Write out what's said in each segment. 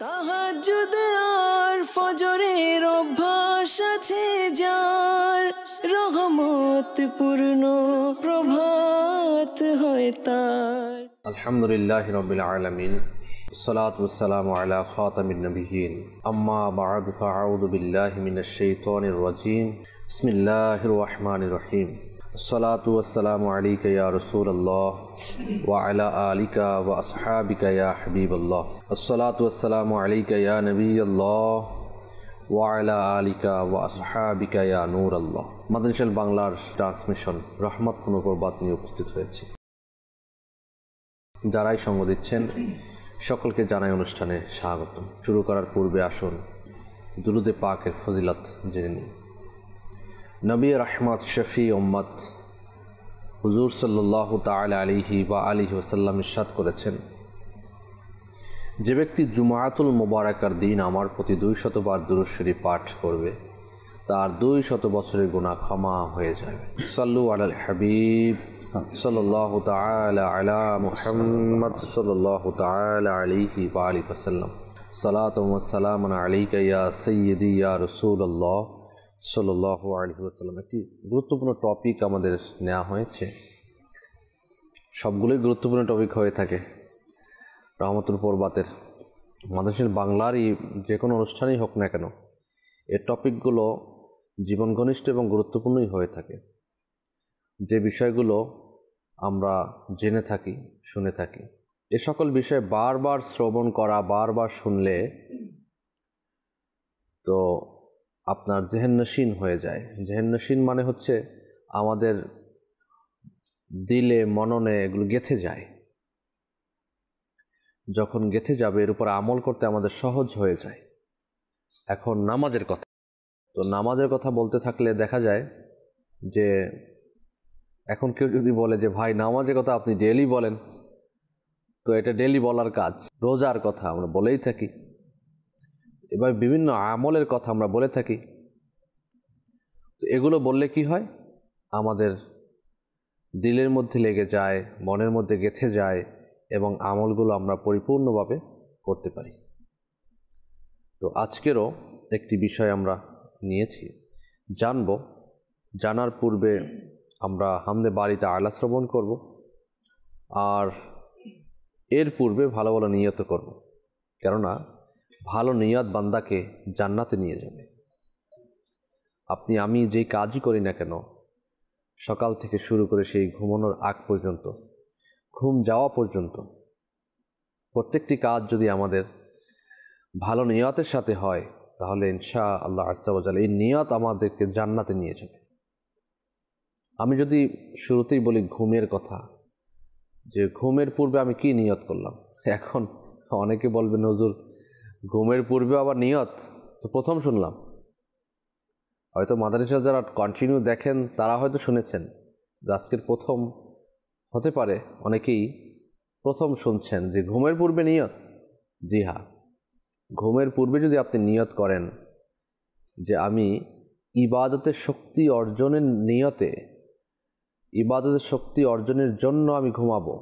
তাহাজুদ ফজরের অভ্যাস আছে যার রহমত পূর্ণ প্রভাত হয় তার আলহামদুলিল্লাহ রবিল আলমিন সালাত সালাম আলা খাতামিন নবীন আম্মা বাদ ফাউদ বিল্লাহ মিন শেতন রাজিম বিসমিল্লাহির রহিম সালাতাম আলিকা ইয়া রসুল্লাহ ওয়া আলিকা ওয়া আসহাবিকা ইয়া হাবিবাল্লাহ আসসালাতাম আলিকা ইয়া ওয়া আলিকা ওয়া আসহাবিকা ইয়া নূর বাংলার ট্রান্সমিশন রহমত পুনর্বাদ নিয়ে উপস্থিত হয়েছে যারাই সঙ্গ দিচ্ছেন সকলকে জানাই অনুষ্ঠানে স্বাগত শুরু করার পূর্বে আসুন দুরুদে পাকের ফজিলত জেনে নিই নবী রহমত শফি ওম্মত হুজুর সাল্লাহ তাল আলিহি বা আলিহি ওসাল্লাম ইসাদ করেছেন যে ব্যক্তি জুমায়াতুল মোবারকার দিন আমার প্রতি দুই শতবার দুরুশ্বরী পাঠ করবে তার দুই শত বছরের গুণা ক্ষমা হয়ে যাবে সাল্লু আল হাবিব সাল্লাহ আলা মুহাম্মদ সাল্লাহ আলিহি বা আলি ওসাল্লাম সালাতাম সালাম আলিকা ইয়া সৈয়দ ইয়া সাল্লাহ আলহিউসাল্লাম একটি গুরুত্বপূর্ণ টপিক আমাদের নেওয়া হয়েছে সবগুলোই গুরুত্বপূর্ণ টপিক হয়ে থাকে রহমতুল পর্বাতের মাদেশের বাংলারই যে কোনো অনুষ্ঠানেই হোক না কেন এর টপিকগুলো জীবন ঘনিষ্ঠ এবং গুরুত্বপূর্ণই হয়ে থাকে যে বিষয়গুলো আমরা জেনে থাকি শুনে থাকি এ সকল বিষয়ে বারবার শ্রবণ করা বারবার শুনলে তো আপনার জেহেন্নসীন হয়ে যায় জেহেন্নসীন মানে হচ্ছে আমাদের দিলে মননে এগুলো গেথে যায় যখন গেথে যাবে এর উপর আমল করতে আমাদের সহজ হয়ে যায় এখন নামাজের কথা তো নামাজের কথা বলতে থাকলে দেখা যায় যে এখন কেউ যদি বলে যে ভাই নামাজের কথা আপনি ডেলি বলেন তো এটা ডেলি বলার কাজ রোজার কথা আমরা বলেই থাকি এবার বিভিন্ন আমলের কথা আমরা বলে থাকি তো এগুলো বললে কি হয় আমাদের দিলের মধ্যে লেগে যায় মনের মধ্যে গেথে যায় এবং আমলগুলো আমরা পরিপূর্ণভাবে করতে পারি তো আজকেরও একটি বিষয় আমরা নিয়েছি জানব জানার পূর্বে আমরা হামদে বাড়িতে আলা শ্রবণ করব আর এর পূর্বে ভালো ভালো নিয়ত করব কেননা ভালো নিয়াদ বান্দাকে জান্নাতে নিয়ে যাবে আপনি আমি যেই কাজই করি না কেন সকাল থেকে শুরু করে সেই ঘুমানোর আগ পর্যন্ত ঘুম যাওয়া পর্যন্ত প্রত্যেকটি কাজ যদি আমাদের ভালো নিয়তের সাথে হয় তাহলে ইনশা আল্লাহ আস্তাবাজাল এই নিয়ত আমাদেরকে জান্নাতে নিয়ে যাবে আমি যদি শুরুতেই বলি ঘুমের কথা যে ঘুমের পূর্বে আমি কি নিয়ত করলাম এখন অনেকে বলবেন হজুর ঘুমের পূর্বে আবার নিয়ত তো প্রথম শুনলাম হয়তো মাদারিসা যারা কন্টিনিউ দেখেন তারা হয়তো শুনেছেন আজকের প্রথম হতে পারে অনেকেই প্রথম শুনছেন যে ঘুমের পূর্বে নিয়ত জি হ্যাঁ ঘুমের পূর্বে যদি আপনি নিয়ত করেন যে আমি ইবাদতের শক্তি অর্জনের নিয়তে ইবাদতের শক্তি অর্জনের জন্য আমি ঘুমাবো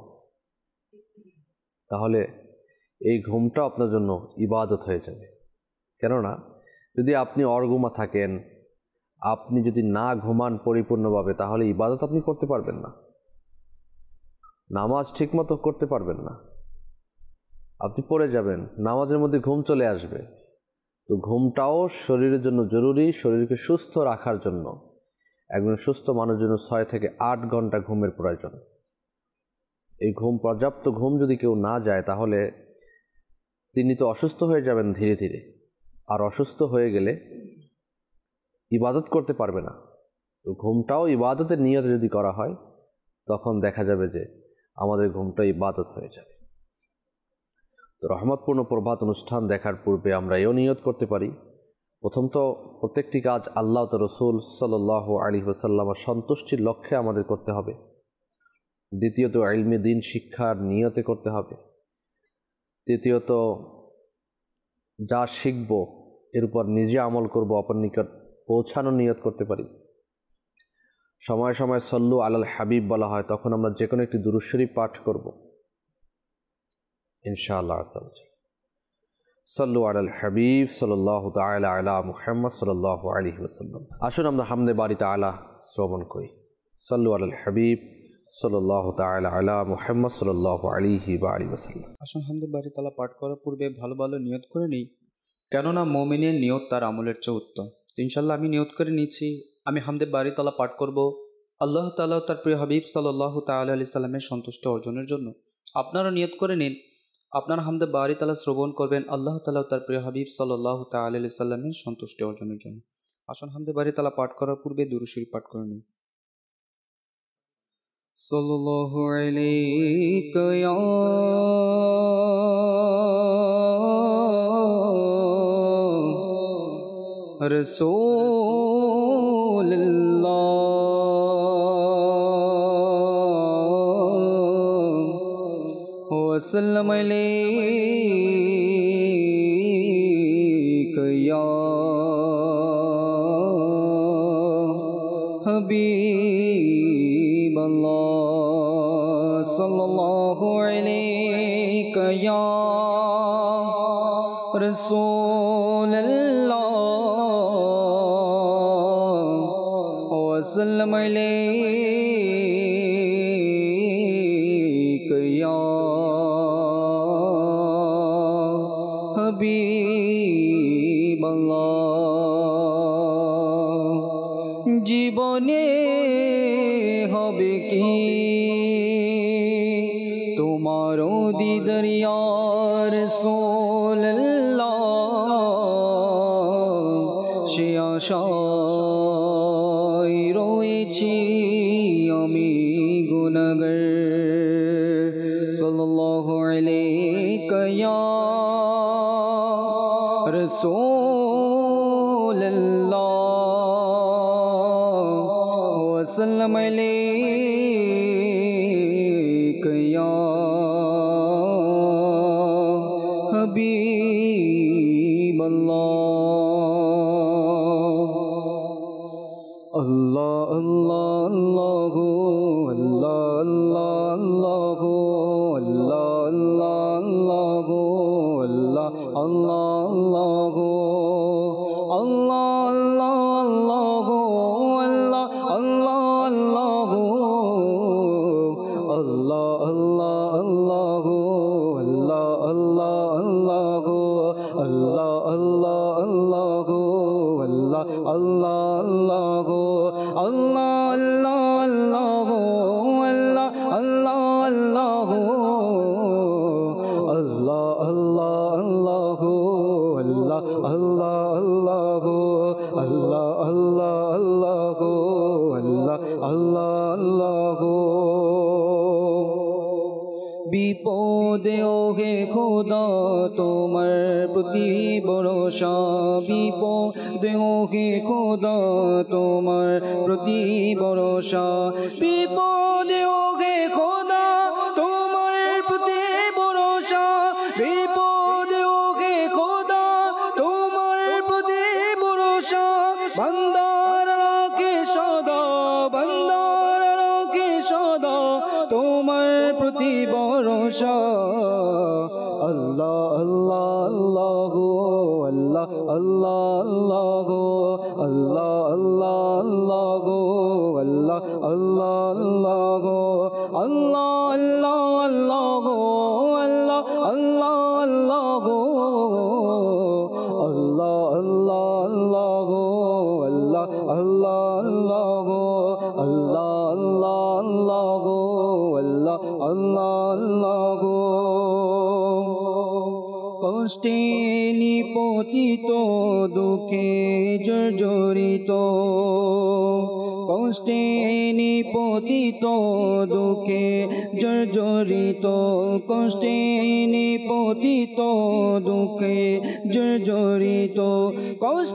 তাহলে এই ঘুমটা আপনার জন্য ইবাদত হয়ে যাবে কেননা যদি আপনি অর্গুমা থাকেন আপনি যদি না ঘুমান পরিপূর্ণভাবে তাহলে ইবাদত আপনি করতে পারবেন না নামাজ ঠিকমতো করতে পারবেন না আপনি পড়ে যাবেন নামাজের মধ্যে ঘুম চলে আসবে তো ঘুমটাও শরীরের জন্য জরুরি শরীরকে সুস্থ রাখার জন্য একজন সুস্থ মানুষের জন্য ছয় থেকে আট ঘন্টা ঘুমের প্রয়োজন এই ঘুম পর্যাপ্ত ঘুম যদি কেউ না যায় তাহলে তিনি তো অসুস্থ হয়ে যাবেন ধীরে ধীরে আর অসুস্থ হয়ে গেলে ইবাদত করতে পারবে না তো ঘুমটাও ইবাদতের নিয়ত যদি করা হয় তখন দেখা যাবে যে আমাদের ঘুমটা ইবাদত হয়ে যাবে তো রহমতপূর্ণ প্রভাত অনুষ্ঠান দেখার পূর্বে আমরা এও নিয়ত করতে পারি প্রথম তো প্রত্যেকটি কাজ আল্লাহ তো রসুল সাল আলী ওসাল্লামার সন্তুষ্টির লক্ষ্যে আমাদের করতে হবে দ্বিতীয়ত আলমী দিন শিক্ষার নিয়তে করতে হবে তৃতীয়ত যা শিখব এর উপর নিজে আমল করব অপর নিকট পৌঁছানোর নিয়ত করতে পারি সময় সময় সল্লু আলাল হাবিব বলা হয় তখন আমরা যে কোনো একটি দুরুশ্বরী পাঠ করব ইনশাআল্লাহ আসাল সল্লু আলাল হাবিব সল্লাহ তালা আলা মুহাম্মদ সাল্লাহ আলী ওসাল্লাম আসুন আমরা হামদে বাড়িতে আলা শ্রবণ করি সল্লু আলাল হাবিব মোহাম্মদ বা তালা পাঠ করার পূর্বে ভালো ভালো নিয়ত করে কেননা তার চেয়ে ইনশাল্লাহ আমি নিয়ত করে নিয়েছি আমি পাঠ আল্লাহ তার প্রিয় সন্তুষ্ট অর্জনের জন্য আপনারা নিয়ত করে নিন আপনার হামদে বাড়ি তালা শ্রবণ করবেন আল্লাহ তালা তার প্রিয় হাবিব সাল্লাহ তাল্লামের সাল্লামের সন্তুষ্টি অর্জনের জন্য আসুন হামদে বাড়ি তালা পাঠ করার পূর্বে দুরুশির পাঠ করে নিন صلی اللہ علیہ یا رسول اللہ وسلم علیہ وسلم إليه الله অতি বড় সাবিপ দেহ হে খোদা তোমার প্রতি বড় সাবিপ تو دکھے جرجوری تو اس پوتی تو دکھے جرجوری تو اس پوتی تو دکھے جرجوری تو اس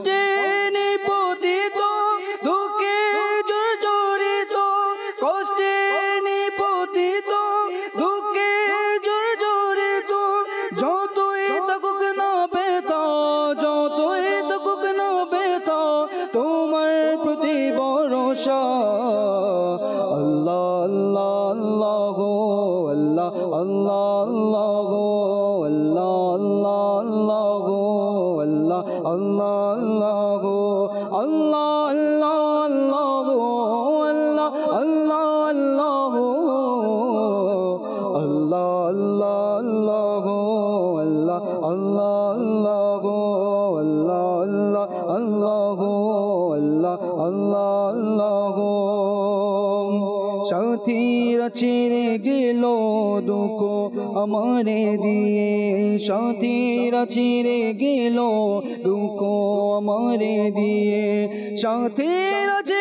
اللہ گو اللہ اللہ اللہ اللہ ہو اللہ اللہ گو اللہ اللہ اللہ گو اللہ اللہ اللہ اللہ اللہ لگ گو شا ر چرے گی لو دکو ہمارے دیسر আমারে দিয়ে সাথে রাজে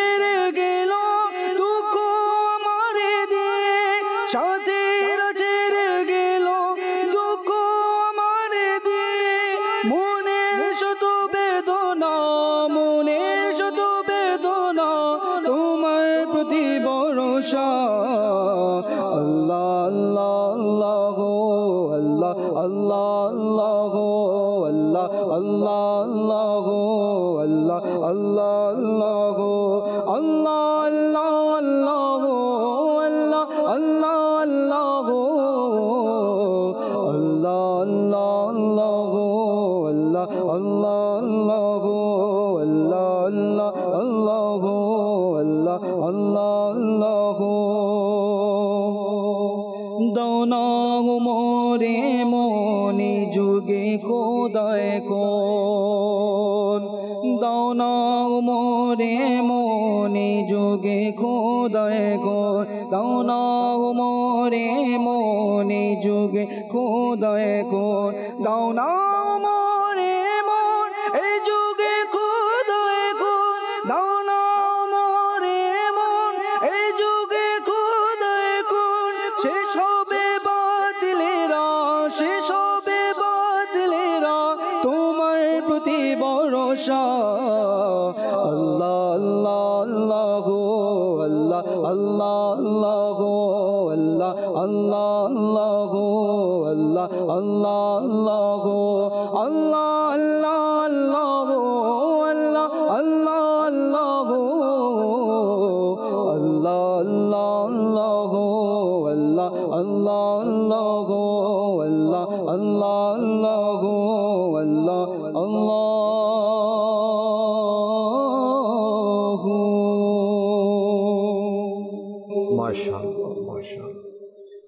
মাশাল্লাহ মাশাল্লাহ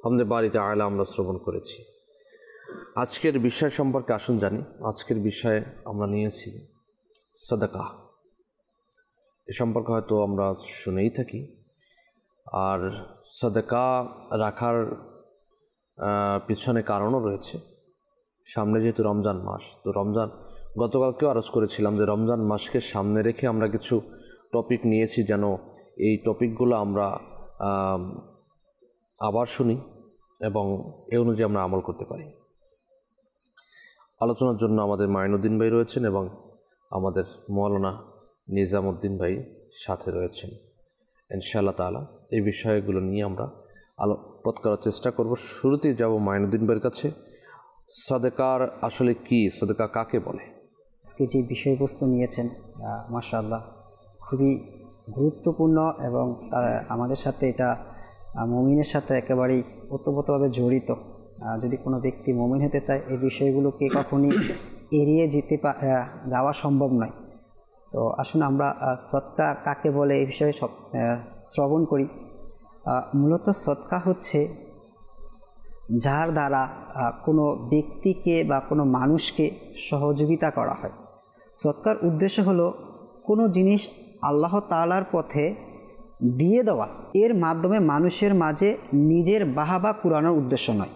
আমাদের বাড়িতে আয়লা আমরা শ্রবণ করেছি আজকের বিষয় সম্পর্কে আসুন জানি আজকের বিষয়ে আমরা নিয়েছি সদাকা এ সম্পর্কে হয়তো আমরা শুনেই থাকি আর সদাকা রাখার পিছনে কারণও রয়েছে সামনে যেহেতু রমজান মাস তো রমজান গতকালকেও আরজ করেছিলাম যে রমজান মাসকে সামনে রেখে আমরা কিছু টপিক নিয়েছি যেন এই টপিকগুলো আমরা আবার শুনি এবং এ অনুযায়ী আমরা আমল করতে পারি আলোচনার জন্য আমাদের মাইনুদ্দিন ভাই রয়েছেন এবং আমাদের মৌলানা নিজামুদ্দিন ভাই সাথে রয়েছেন ইনশাআল্লাহ তালা এই বিষয়গুলো নিয়ে আমরা আলোকপাত করার চেষ্টা করব শুরুতেই যাব মাইনুদ্দিন ভাইয়ের কাছে সাদেকার আসলে কি সাদেকা কাকে বলে আজকে যে বিষয়বস্তু নিয়েছেন মাশাআল্লাহ খুবই গুরুত্বপূর্ণ এবং আমাদের সাথে এটা মমিনের সাথে একেবারেই ওতপ্রোতভাবে জড়িত যদি কোনো ব্যক্তি মমিন হতে চায় এই বিষয়গুলোকে কখনই এড়িয়ে যেতে যাওয়া সম্ভব নয় তো আসুন আমরা সৎকা কাকে বলে এই বিষয়ে সব শ্রবণ করি মূলত সৎকা হচ্ছে যার দ্বারা কোনো ব্যক্তিকে বা কোনো মানুষকে সহযোগিতা করা হয় সৎকার উদ্দেশ্য হলো কোনো জিনিস আল্লাহ তালার পথে দিয়ে দেওয়া এর মাধ্যমে মানুষের মাঝে নিজের বাহাবা কুরানোর উদ্দেশ্য নয়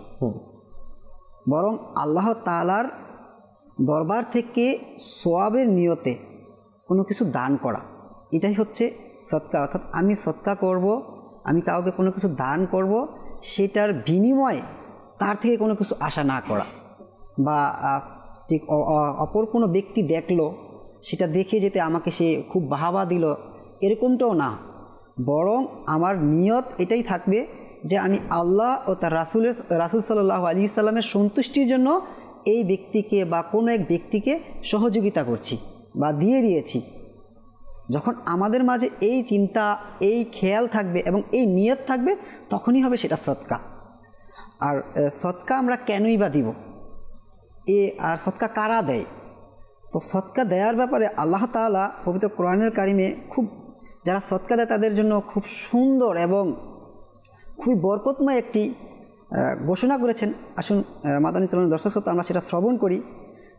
বরং আল্লাহ তালার দরবার থেকে সোয়াবের নিয়তে কোনো কিছু দান করা এটাই হচ্ছে সৎকা অর্থাৎ আমি সৎকা করব আমি কাউকে কোনো কিছু দান করব সেটার বিনিময়ে তার থেকে কোনো কিছু আশা না করা বা ঠিক অপর কোনো ব্যক্তি দেখলো সেটা দেখে যেতে আমাকে সে খুব বাহাবা দিল এরকমটাও না বরং আমার নিয়ত এটাই থাকবে যে আমি আল্লাহ ও তার রাসুলের রাসুল সাল্লাহ আলী ইসাল্লামের সন্তুষ্টির জন্য এই ব্যক্তিকে বা কোনো এক ব্যক্তিকে সহযোগিতা করছি বা দিয়ে দিয়েছি যখন আমাদের মাঝে এই চিন্তা এই খেয়াল থাকবে এবং এই নিয়ত থাকবে তখনই হবে সেটা সৎকা আর সৎকা আমরা কেনই বা দিব এ আর সৎকা কারা দেয় তো সৎকা দেওয়ার ব্যাপারে আল্লাহ তালা পবিত্র কোরআনের কারিমে খুব যারা সৎকা দেয় তাদের জন্য খুব সুন্দর এবং খুবই বরকতময় একটি ঘোষণা করেছেন আসুন মাদানী চলনের দর্শক সত্ত্বে আমরা সেটা শ্রবণ করি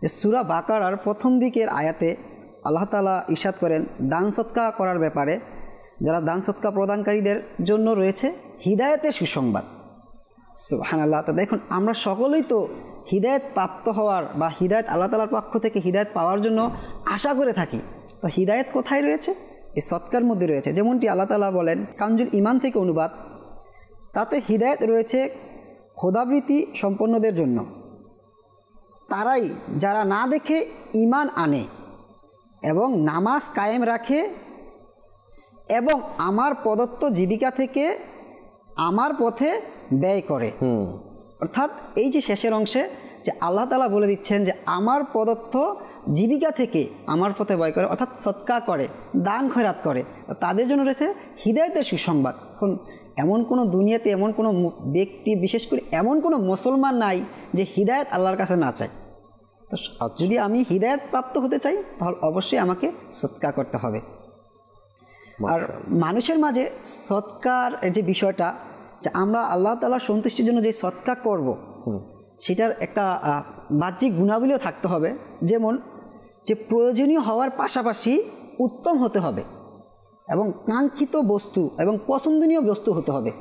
যে সুরা বাকারার প্রথম দিকের আয়াতে আল্লাহ তালা ইশাদ করেন দান সৎকা করার ব্যাপারে যারা দান সৎকা প্রদানকারীদের জন্য রয়েছে হৃদায়তের সুসংবাদ সুহান আল্লাহ তা দেখুন আমরা সকলেই তো হৃদায়ত প্রাপ্ত হওয়ার বা হৃদায়ত আল্লাহ তালার পক্ষ থেকে হৃদায়ত পাওয়ার জন্য আশা করে থাকি তো হৃদায়ত কোথায় রয়েছে এই সৎকার মধ্যে রয়েছে যেমনটি আল্লাহ তালা বলেন কাঞ্জুল ইমান থেকে অনুবাদ তাতে হৃদায়ত রয়েছে খোদাবৃত্তি সম্পন্নদের জন্য তারাই যারা না দেখে ইমান আনে এবং নামাজ কায়েম রাখে এবং আমার প্রদত্ত জীবিকা থেকে আমার পথে ব্যয় করে অর্থাৎ এই যে শেষের অংশে যে আল্লাহ তালা বলে দিচ্ছেন যে আমার প্রদত্ত জীবিকা থেকে আমার পথে ব্যয় করে অর্থাৎ সৎকা করে দান খয়রাত করে তাদের জন্য রয়েছে হৃদয়তের সুসংবাদ এখন এমন কোনো দুনিয়াতে এমন কোনো ব্যক্তি বিশেষ করে এমন কোনো মুসলমান নাই যে হৃদায়ত আল্লাহর কাছে না চায় তো আচ্ছা। যদি আমি হৃদায়ত প্রাপ্ত হতে চাই তাহলে অবশ্যই আমাকে সৎকা করতে হবে আর মানুষের মাঝে সৎকার যে বিষয়টা আমরা আল্লাহ তালা সন্তুষ্টির জন্য যে সৎকা করব সেটার একটা বাহ্যিক গুণাবলীও থাকতে হবে যেমন যে প্রয়োজনীয় হওয়ার পাশাপাশি উত্তম হতে হবে এবং কাঙ্ক্ষিত বস্তু এবং পছন্দনীয় বস্তু হতে হবে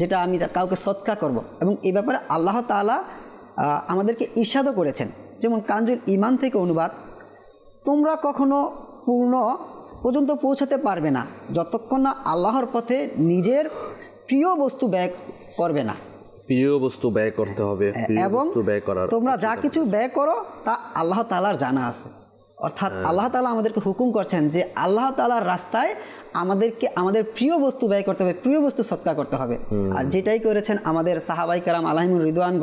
যেটা আমি কাউকে সৎকা করব এবং এ ব্যাপারে আল্লাহ তালা আমাদেরকে ঈর্ষাদও করেছেন যেমন কাঞ্জুল ইমান থেকে অনুবাদ তোমরা কখনো পূর্ণ পর্যন্ত পৌঁছাতে পারবে না যতক্ষণ না আল্লাহর পথে নিজের প্রিয় বস্তু ব্যয় করবে না প্রিয় বস্তু ব্যয় করতে হবে এবং তোমরা যা কিছু ব্যয় করো তা আল্লাহ তালার জানা আছে অর্থাৎ হ্যাঁ। আল্লাহ তালা আমাদেরকে হুকুম করছেন যে আল্লাহ তালার রাস্তায় আমাদেরকে আমাদের প্রিয় বস্তু ব্যয় করতে হবে প্রিয় বস্তু সৎকার করতে হবে আর যেটাই করেছেন আমাদের সাহাবাই কারাম আলাহিমুল রিদওয়ান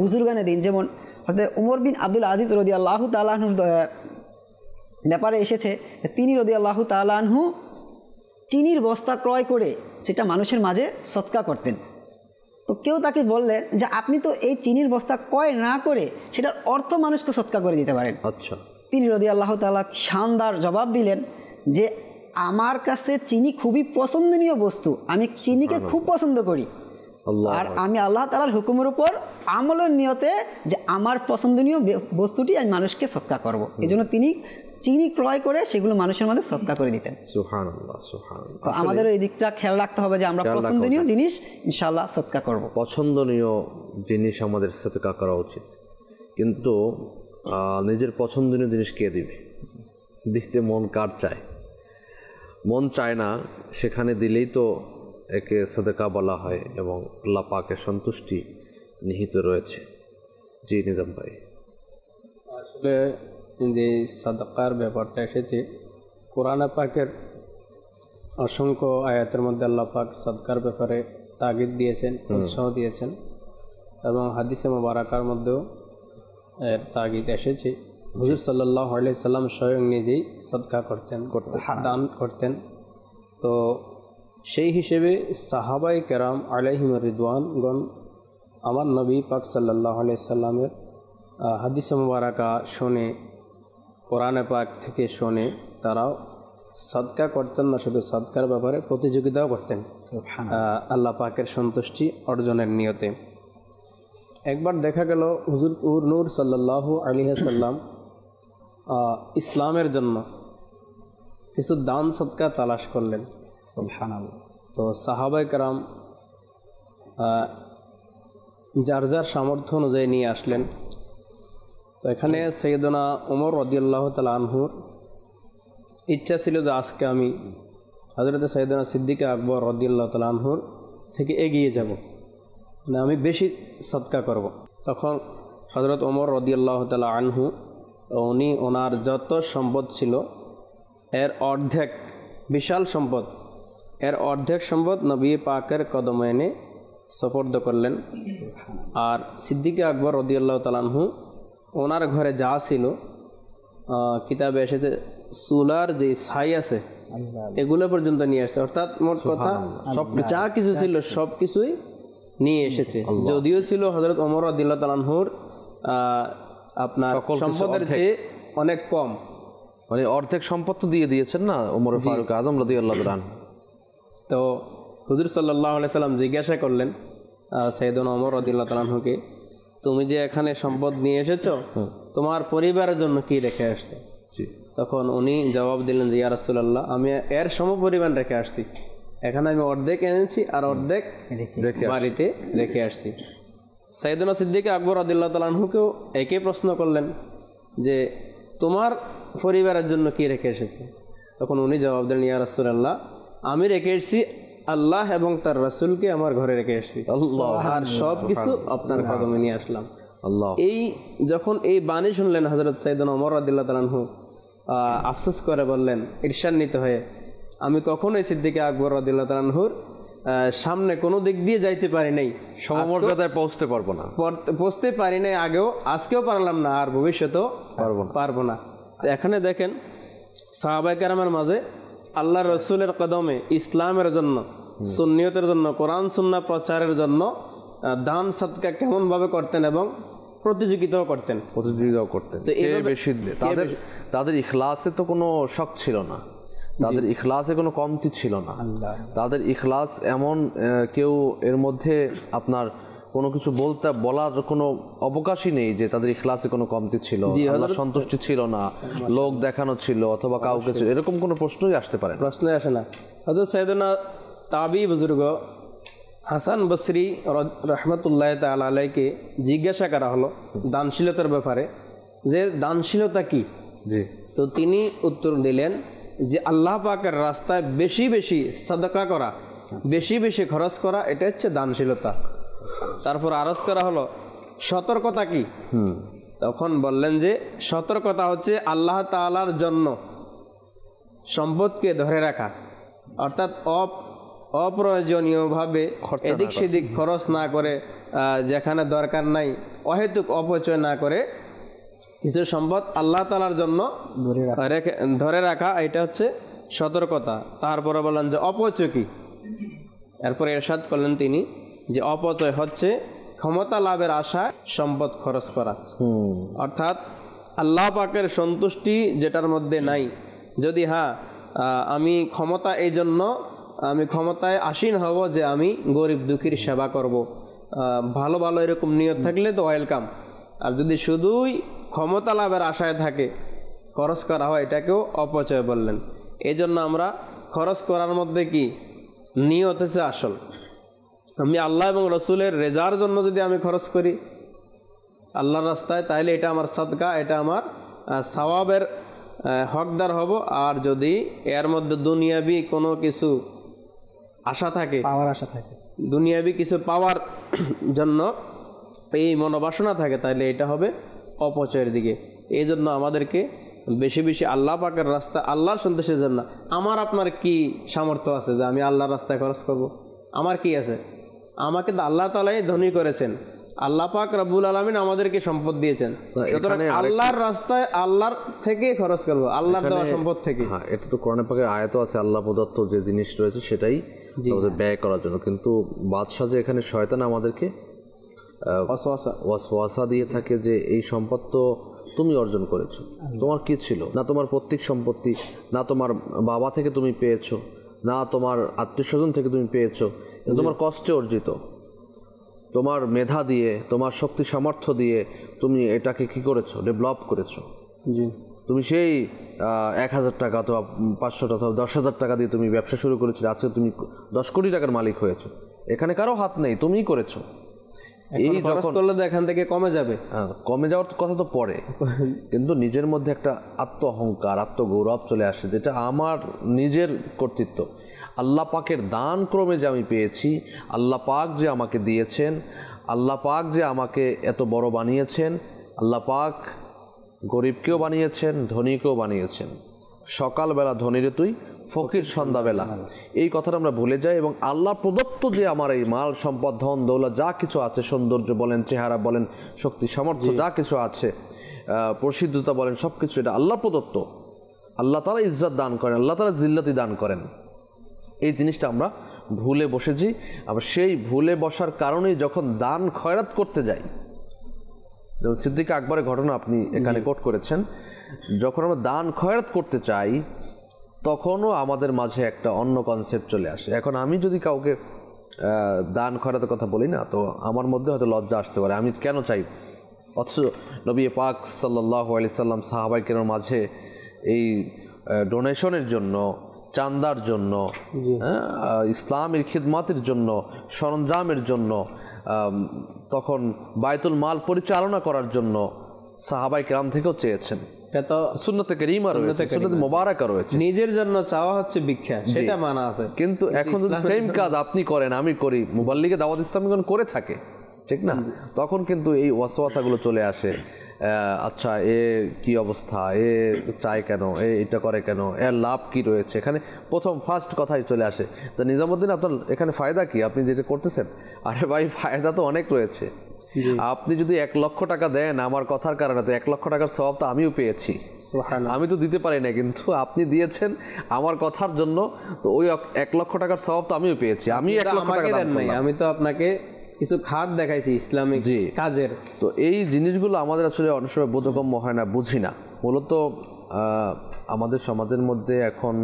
বুজুরগানে দিন যেমন উমর বিন আব্দুল আজিজ রদি আল্লাহ তালাহুর ব্যাপারে এসেছে তিনি রদি আল্লাহ তালাহু চিনির বস্তা ক্রয় করে সেটা মানুষের মাঝে সৎকা করতেন তো কেউ তাকে বললেন যে আপনি তো এই চিনির বস্তা কয় না করে সেটার অর্থ মানুষকে সৎকা করে দিতে পারেন আচ্ছা তিনি রদি আল্লাহ তালা শানদার জবাব দিলেন যে আমার কাছে চিনি খুবই পছন্দনীয় বস্তু আমি চিনিকে খুব পছন্দ করি আর আমি আল্লাহ তালার হুকুমের উপর আমলের নিয়তে যে আমার পছন্দনীয় বস্তুটি আমি মানুষকে সৎকা করব। এই তিনি চিনি ক্রয় করে সেগুলো মানুষের মধ্যে শ্রদ্ধা করে দিতেন তো আমাদের এই দিকটা খেয়াল রাখতে হবে যে আমরা পছন্দনীয় জিনিস ইনশাল্লাহ সৎকা করব পছন্দনীয় জিনিস আমাদের সৎকা করা উচিত কিন্তু নিজের পছন্দনীয় জিনিস কে দিবে দেখতে মন কার চায় মন চায় না সেখানে দিলেই তো একে সদকা বলা হয় এবং লাপাকে সন্তুষ্টি নিহিত রয়েছে জি নিজাম ভাই আসলে যে সাদকার ব্যাপারটা এসেছে কোরআনা পাকের অসংখ্য আয়াতের মধ্যে আল্লাহ পাক সাদকার ব্যাপারে তাগিদ দিয়েছেন উৎসাহ দিয়েছেন এবং হাদিসে মোবারাকার মধ্যেও এর তাগিদ এসেছে হুজুর সাল্লাহ সাল্লাম স্বয়ং নিজেই সদকা করতেন দান করতেন তো সেই হিসেবে সাহাবাই কেরাম আলাইহিম রিদওয়ানগণ আমার নবী পাক সাল্লাহ আলিয়া সাল্লামের হাদিস মুবারাকা শুনে কোরআনে পাক থেকে শোনে তারাও সদকা করতেন না শুধু সদকার ব্যাপারে প্রতিযোগিতাও করতেন আল্লাহ পাকের সন্তুষ্টি অর্জনের নিয়তে একবার দেখা গেল উর নূর সাল্লাহ আলিহাসাল্লাম ইসলামের জন্য কিছু দান সৎকা তালাশ করলেন তো সাহাবাই কারাম যার যার সামর্থ্য অনুযায়ী নিয়ে আসলেন তো এখানে সৈয়দনা ওমর রদিয়াল্লাহ তাল আনহুর ইচ্ছা ছিল যে আজকে আমি হজরত সৈয়দনা সিদ্দিকা আকবর রদিয়াল্লাহ তাল আনহুর থেকে এগিয়ে যাব মানে আমি বেশি সৎকা করব। তখন হজরত ওমর রদিয়াল্লাহ তাল আনহু উনি ওনার যত সম্পদ ছিল এর অর্ধেক বিশাল সম্পদ এর অর্ধেক সম্পদ নবী পাকের কদমে এনে সপর্দ করলেন আর সিদ্দিকে আকবর রদিয়াল্লাহ আনহু ওনার ঘরে যা ছিল কিতাবে এসেছে সুলার যে ছাই আছে এগুলো পর্যন্ত নিয়ে আসছে অর্থাৎ মোট কথা সব যা কিছু ছিল সব কিছুই নিয়ে এসেছে যদিও ছিল হজরত অমর আদিল্লাহর আপনার সম্পদের চেয়ে অনেক কম মানে অর্ধেক সম্পদ তো দিয়ে দিয়েছেন না ওমর ফারুক আজম রদি আল্লাহ তো হুজুর সাল্লাহ সাল্লাম জিজ্ঞাসা করলেন সৈদন অমর রদিল্লাহ তালানহুকে তুমি যে এখানে সম্পদ নিয়ে এসেছ তোমার পরিবারের জন্য কি রেখে আসছো তখন উনি জবাব দিলেন যে ইয়ারসুল্লাহ আমি এর সম পরিমাণ রেখে আসছি এখানে আমি অর্ধেক এনেছি আর অর্ধেক বাড়িতে রেখে আসছি সাইদুল্লাহ সিদ্দিকে আকবর আদিল্লা তালহুকেও একে প্রশ্ন করলেন যে তোমার পরিবারের জন্য কি রেখে এসেছে তখন উনি জবাব দিলেন ইয়ারসুল্লাহ আমি রেখে এসেছি আল্লাহ এবং তার রাসুলকে আমার ঘরে রেখে এসেছি আর সব কিছু আপনার কদমে নিয়ে আসলাম এই যখন এই বাণী শুনলেন হজরত সাইদন অমর আদিল্লা আফসোস করে বললেন ঈর্ষান্বিত হয়ে আমি কখনোই সিদ্দিকে আকবর আদিল্লা তালানহুর সামনে কোনো দিক দিয়ে যাইতে পারি নাই সমমর্যাদায় পৌঁছতে পারবো না পৌঁছতে পারি নাই আগেও আজকেও পারলাম না আর ভবিষ্যতেও পারবো না পারবো না তো এখানে দেখেন সাহাবাইকার আমার মাঝে আল্লাহ রসুলের কদমে ইসলামের জন্য সুন্নিয়তের জন্য কোরআন সুন্না প্রচারের জন্য দান সৎকা কেমনভাবে করতেন এবং প্রতিযোগিতাও করতেন প্রতিযোগিতাও করতেন তো বেশি তাদের তাদের ইখলাসে তো কোনো শখ ছিল না তাদের ইখলাসে কোনো কমতি ছিল না তাদের ইখলাস এমন কেউ এর মধ্যে আপনার কোনো কিছু বলতে বলার কোনো অবকাশই নেই যে তাদের ইখলাসে কোনো কমতি ছিল আল্লাহ সন্তুষ্টি ছিল না লোক দেখানো ছিল অথবা কাউকে এরকম কোনো প্রশ্নই আসতে পারে প্রশ্নই আসে না হজরত সৈদনা তাবি বুজুর্গ হাসান বসরি রহমতুল্লাহ তালাইকে জিজ্ঞাসা করা হলো দানশীলতার ব্যাপারে যে দানশীলতা কি জি তো তিনি উত্তর দিলেন যে আল্লাহ পাকের রাস্তায় বেশি বেশি সাদকা করা বেশি বেশি খরচ করা এটা হচ্ছে দানশীলতা তারপর আরজ করা হলো সতর্কতা কি তখন বললেন যে সতর্কতা হচ্ছে আল্লাহ তালার জন্য সম্পদকে ধরে রাখা অর্থাৎ অপ অপ্রয়োজনীয়ভাবে এদিক সেদিক খরচ না করে যেখানে দরকার নাই অহেতুক অপচয় না করে কিছু সম্পদ আল্লাহ তালার জন্য ধরে রাখা এটা হচ্ছে সতর্কতা তারপরে বললেন যে অপচয় কি এরপর এরশাদ করলেন তিনি যে অপচয় হচ্ছে ক্ষমতা লাভের আশায় সম্পদ খরচ করা অর্থাৎ আল্লাহ পাকের সন্তুষ্টি যেটার মধ্যে নাই যদি হ্যাঁ আমি ক্ষমতা এই জন্য আমি ক্ষমতায় আসীন হব যে আমি গরিব দুঃখীর সেবা করব। ভালো ভালো এরকম নিয়ত থাকলে তো ওয়েলকাম আর যদি শুধুই ক্ষমতা লাভের আশায় থাকে খরচ করা হয় এটাকেও অপচয় বললেন এই জন্য আমরা খরচ করার মধ্যে কি নিয়ত হচ্ছে আসল আমি আল্লাহ এবং রসুলের রেজার জন্য যদি আমি খরচ করি আল্লাহর রাস্তায় তাহলে এটা আমার সদকা এটা আমার সবাবের হকদার হব আর যদি এর মধ্যে দুনিয়াবি কোনো কিছু আশা থাকে পাওয়ার আশা থাকে দুনিয়াবি কিছু পাওয়ার জন্য এই মনোবাসনা থাকে তাহলে এটা হবে অপচয়ের দিকে এই জন্য আমাদেরকে বেশি বেশি আল্লাহ পাকের রাস্তা আল্লাহর সন্তোষের জন্য আমার আপনার কি সামর্থ্য আছে যে আমি আল্লাহর রাস্তায় খরচ করব। আমার কি আছে আমাকে তো আল্লাহ তালাই ধনী করেছেন আল্লাহ পাক রব্বুল আলমিন আমাদেরকে সম্পদ দিয়েছেন আল্লাহর রাস্তায় আল্লাহর থেকে খরচ করবো আল্লাহর দেওয়া সম্পদ থেকে হ্যাঁ এটা তো কোরআন পাকে আয়ত আছে আল্লাহ প্রদত্ত যে জিনিস রয়েছে সেটাই ব্যয় করার জন্য কিন্তু বাদশাহ যে এখানে শয়তান আমাদেরকে ওয়াসওয়াসা দিয়ে থাকে যে এই সম্পদ তো তুমি অর্জন করেছো তোমার কি ছিল না তোমার প্রত্যেক সম্পত্তি না তোমার বাবা থেকে তুমি পেয়েছো না তোমার আত্মীয়স্বজন থেকে তুমি পেয়েছো তোমার কষ্টে অর্জিত তোমার মেধা দিয়ে তোমার শক্তি সামর্থ্য দিয়ে তুমি এটাকে কি করেছো ডেভেলপ করেছো তুমি সেই এক হাজার টাকা অথবা পাঁচশো অথবা দশ হাজার টাকা দিয়ে তুমি ব্যবসা শুরু করেছিলে আজকে তুমি দশ কোটি টাকার মালিক হয়েছো এখানে কারো হাত নেই তুমিই করেছো এই খরচ করলে তো এখান থেকে কমে যাবে হ্যাঁ, কমে যাওয়ার কথা তো পরে কিন্তু নিজের মধ্যে একটা আত্ম অহংকার আত্মগৌরব চলে আসে যেটা আমার নিজের কর্তৃত্ব আল্লাহ পাকের দান ক্রমে যে আমি পেয়েছি আল্লাহ পাক যে আমাকে দিয়েছেন আল্লাহ পাক যে আমাকে এত বড় বানিয়েছেন আল্লাহ পাক গরিবকেও বানিয়েছেন ধনীকেও বানিয়েছেন সকালবেলা ধনীরে তুই ফকির সন্ধ্যাবেলা এই কথাটা আমরা ভুলে যাই এবং আল্লাহ প্রদত্ত যে আমার এই মাল সম্পদ ধন দৌলা যা কিছু আছে সৌন্দর্য বলেন চেহারা বলেন শক্তি সামর্থ্য যা কিছু আছে প্রসিদ্ধতা বলেন সব কিছু এটা আল্লাহ প্রদত্ত আল্লাহ তারা ইজ্জত দান করেন আল্লাহ তারা জিল্লাতি দান করেন এই জিনিসটা আমরা ভুলে বসেছি আবার সেই ভুলে বসার কারণেই যখন দান খয়রাত করতে যাই যেমন সিদ্দিক আকবরের ঘটনা আপনি এখানে কোট করেছেন যখন আমরা দান খয়রাত করতে চাই তখনও আমাদের মাঝে একটা অন্য কনসেপ্ট চলে আসে এখন আমি যদি কাউকে দান খরাতের কথা বলি না তো আমার মধ্যে হয়তো লজ্জা আসতে পারে আমি কেন চাই অথচ নবী পাক সাল্লাহ আলি সাল্লাম সাহাবাই মাঝে এই ডোনেশনের জন্য চান্দার জন্য ইসলামের খিদমাতের জন্য সরঞ্জামের জন্য তখন বায়তুল মাল পরিচালনা করার জন্য সাহাবাই কেরাম থেকেও চেয়েছেন এটা তো সুন্নতে করিমা রয়েছে সুন্নতে মোবারকা রয়েছে নিজের জন্য চাওয়া হচ্ছে ভিক্ষা সেটা মানা আছে কিন্তু এখন যদি সেম কাজ আপনি করেন আমি করি মুবাল্লিকে দাওয়াত ইসলামীগণ করে থাকে ঠিক না তখন কিন্তু এই ওয়াসওয়াসাগুলো চলে আসে আচ্ছা এ কি অবস্থা এ চায় কেন এ এটা করে কেন এর লাভ কি রয়েছে এখানে প্রথম ফার্স্ট কথাই চলে আসে তো নিজামুদ্দিন আপনার এখানে ফায়দা কি আপনি যেটা করতেছেন আরে ভাই ফায়দা তো অনেক রয়েছে আপনি যদি এক লক্ষ টাকা দেন আমার কথার কারণে তো এক লক্ষ টাকার সব তো আমিও পেয়েছি আমি তো দিতে পারি না কিন্তু আপনি দিয়েছেন আমার কথার জন্য তো ওই এক লক্ষ টাকার সব তো আমিও পেয়েছি আমি এক লক্ষ টাকা দেন নাই আমি তো আপনাকে কিছু খাত দেখাইছি ইসলামিক কাজের তো এই জিনিসগুলো আমাদের আসলে অনেক সময় বোধগম্য হয় না বুঝি না মূলত আমাদের সমাজের মধ্যে এখন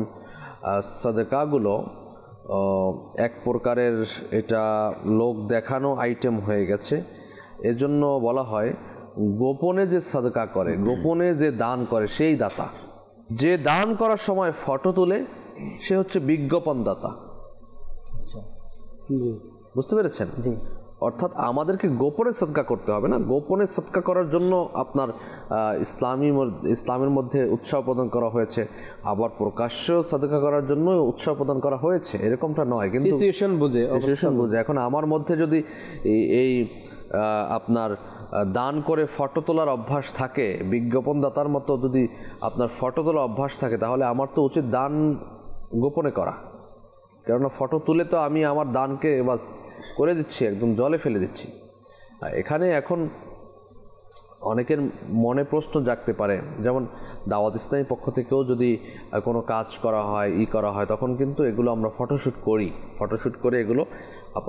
সাদেকাগুলো এক প্রকারের এটা লোক দেখানো আইটেম হয়ে গেছে এজন্য বলা হয় গোপনে যে সাদকা করে গোপনে যে দান করে সেই দাতা যে দান করার সময় ফটো তোলে সে হচ্ছে বিজ্ঞাপন দাতা আচ্ছা, বুঝতে পেরেছেন জি অর্থাৎ আমাদেরকে গোপনে সৎকা করতে হবে না গোপনে সৎকা করার জন্য আপনার ইসলামী ইসলামের মধ্যে উৎসাহ প্রদান করা হয়েছে আবার প্রকাশ্য সৎকা করার জন্য উৎসাহ প্রদান করা হয়েছে এরকমটা নয় কিন্তু বুঝে বুঝে এখন আমার মধ্যে যদি এই আপনার দান করে ফটো তোলার অভ্যাস থাকে বিজ্ঞাপনদাতার মতো যদি আপনার ফটো তোলার অভ্যাস থাকে তাহলে আমার তো উচিত দান গোপনে করা কেননা ফটো তুলে তো আমি আমার দানকে বাস করে দিচ্ছি একদম জলে ফেলে দিচ্ছি এখানে এখন অনেকের মনে প্রশ্ন জাগতে পারে যেমন দাওয়াত ইসলামী পক্ষ থেকেও যদি কোনো কাজ করা হয় ই করা হয় তখন কিন্তু এগুলো আমরা ফটোশ্যুট করি ফটোশ্যুট করে এগুলো